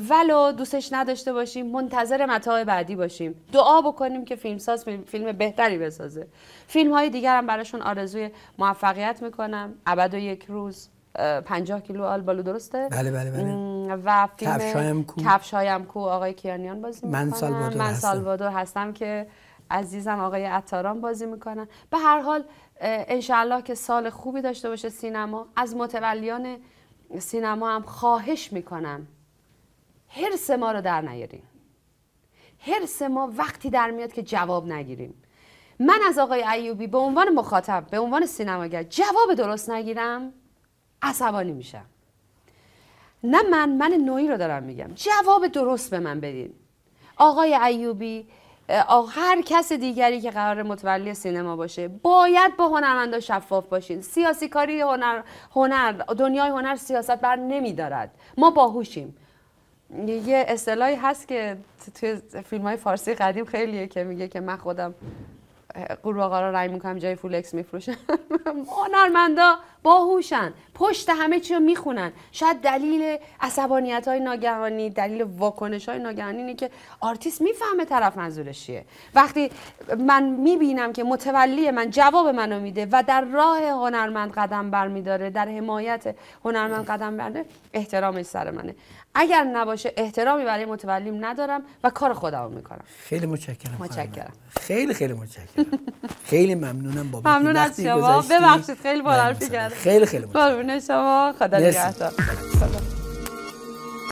ولو دوستش نداشته باشیم منتظر متاع بعدی باشیم دعا بکنیم که فیلمساز فیلم بهتری بسازه فیلم های دیگر هم براشون آرزوی موفقیت میکنم ابد و یک روز پنجاه کیلو آلبالو درسته بله بله بله و فیلم کفشایم کو کو آقای کیانیان بازی میکنن من سالوادو هستم. که عزیزم آقای اتاران بازی میکنم به هر حال انشالله که سال خوبی داشته باشه سینما از متولیان سینما هم خواهش میکنم هرس ما رو در نیاریم هرس ما وقتی در میاد که جواب نگیریم من از آقای ایوبی به عنوان مخاطب به عنوان سینماگر جواب درست نگیرم عصبانی میشم نه من من نوعی رو دارم میگم جواب درست به من بدین آقای ایوبی هر کس دیگری که قرار متولی سینما باشه باید با هنرمندا شفاف باشین سیاسی کاری هنر هنر دنیای هنر سیاست بر نمیدارد ما باهوشیم یه اصطلاحی هست که توی فیلم های فارسی قدیم خیلیه که میگه که من خودم قورباغه رو رای میکنم جای فولکس میفروشن هنرمندا باهوشن پشت همه چی رو میخونن شاید دلیل عصبانیت های ناگهانی دلیل واکنش های ناگهانی اینه که آرتیست میفهمه طرف منظورش چیه وقتی من میبینم که متولی من جواب منو میده و در راه هنرمند قدم برمیداره در حمایت هنرمند قدم برمیداره احترامش سر منه اگر نباشه احترامی برای متولیم ندارم و کار خودم رو میکنم خیلی متشکرم متشکرم خیلی خیلی متشکرم خیلی ممنونم بابا ممنون از شما ببخشید خیلی بار بله، حرفی کردم خیلی خیلی متشکرم شما خدا نگهدار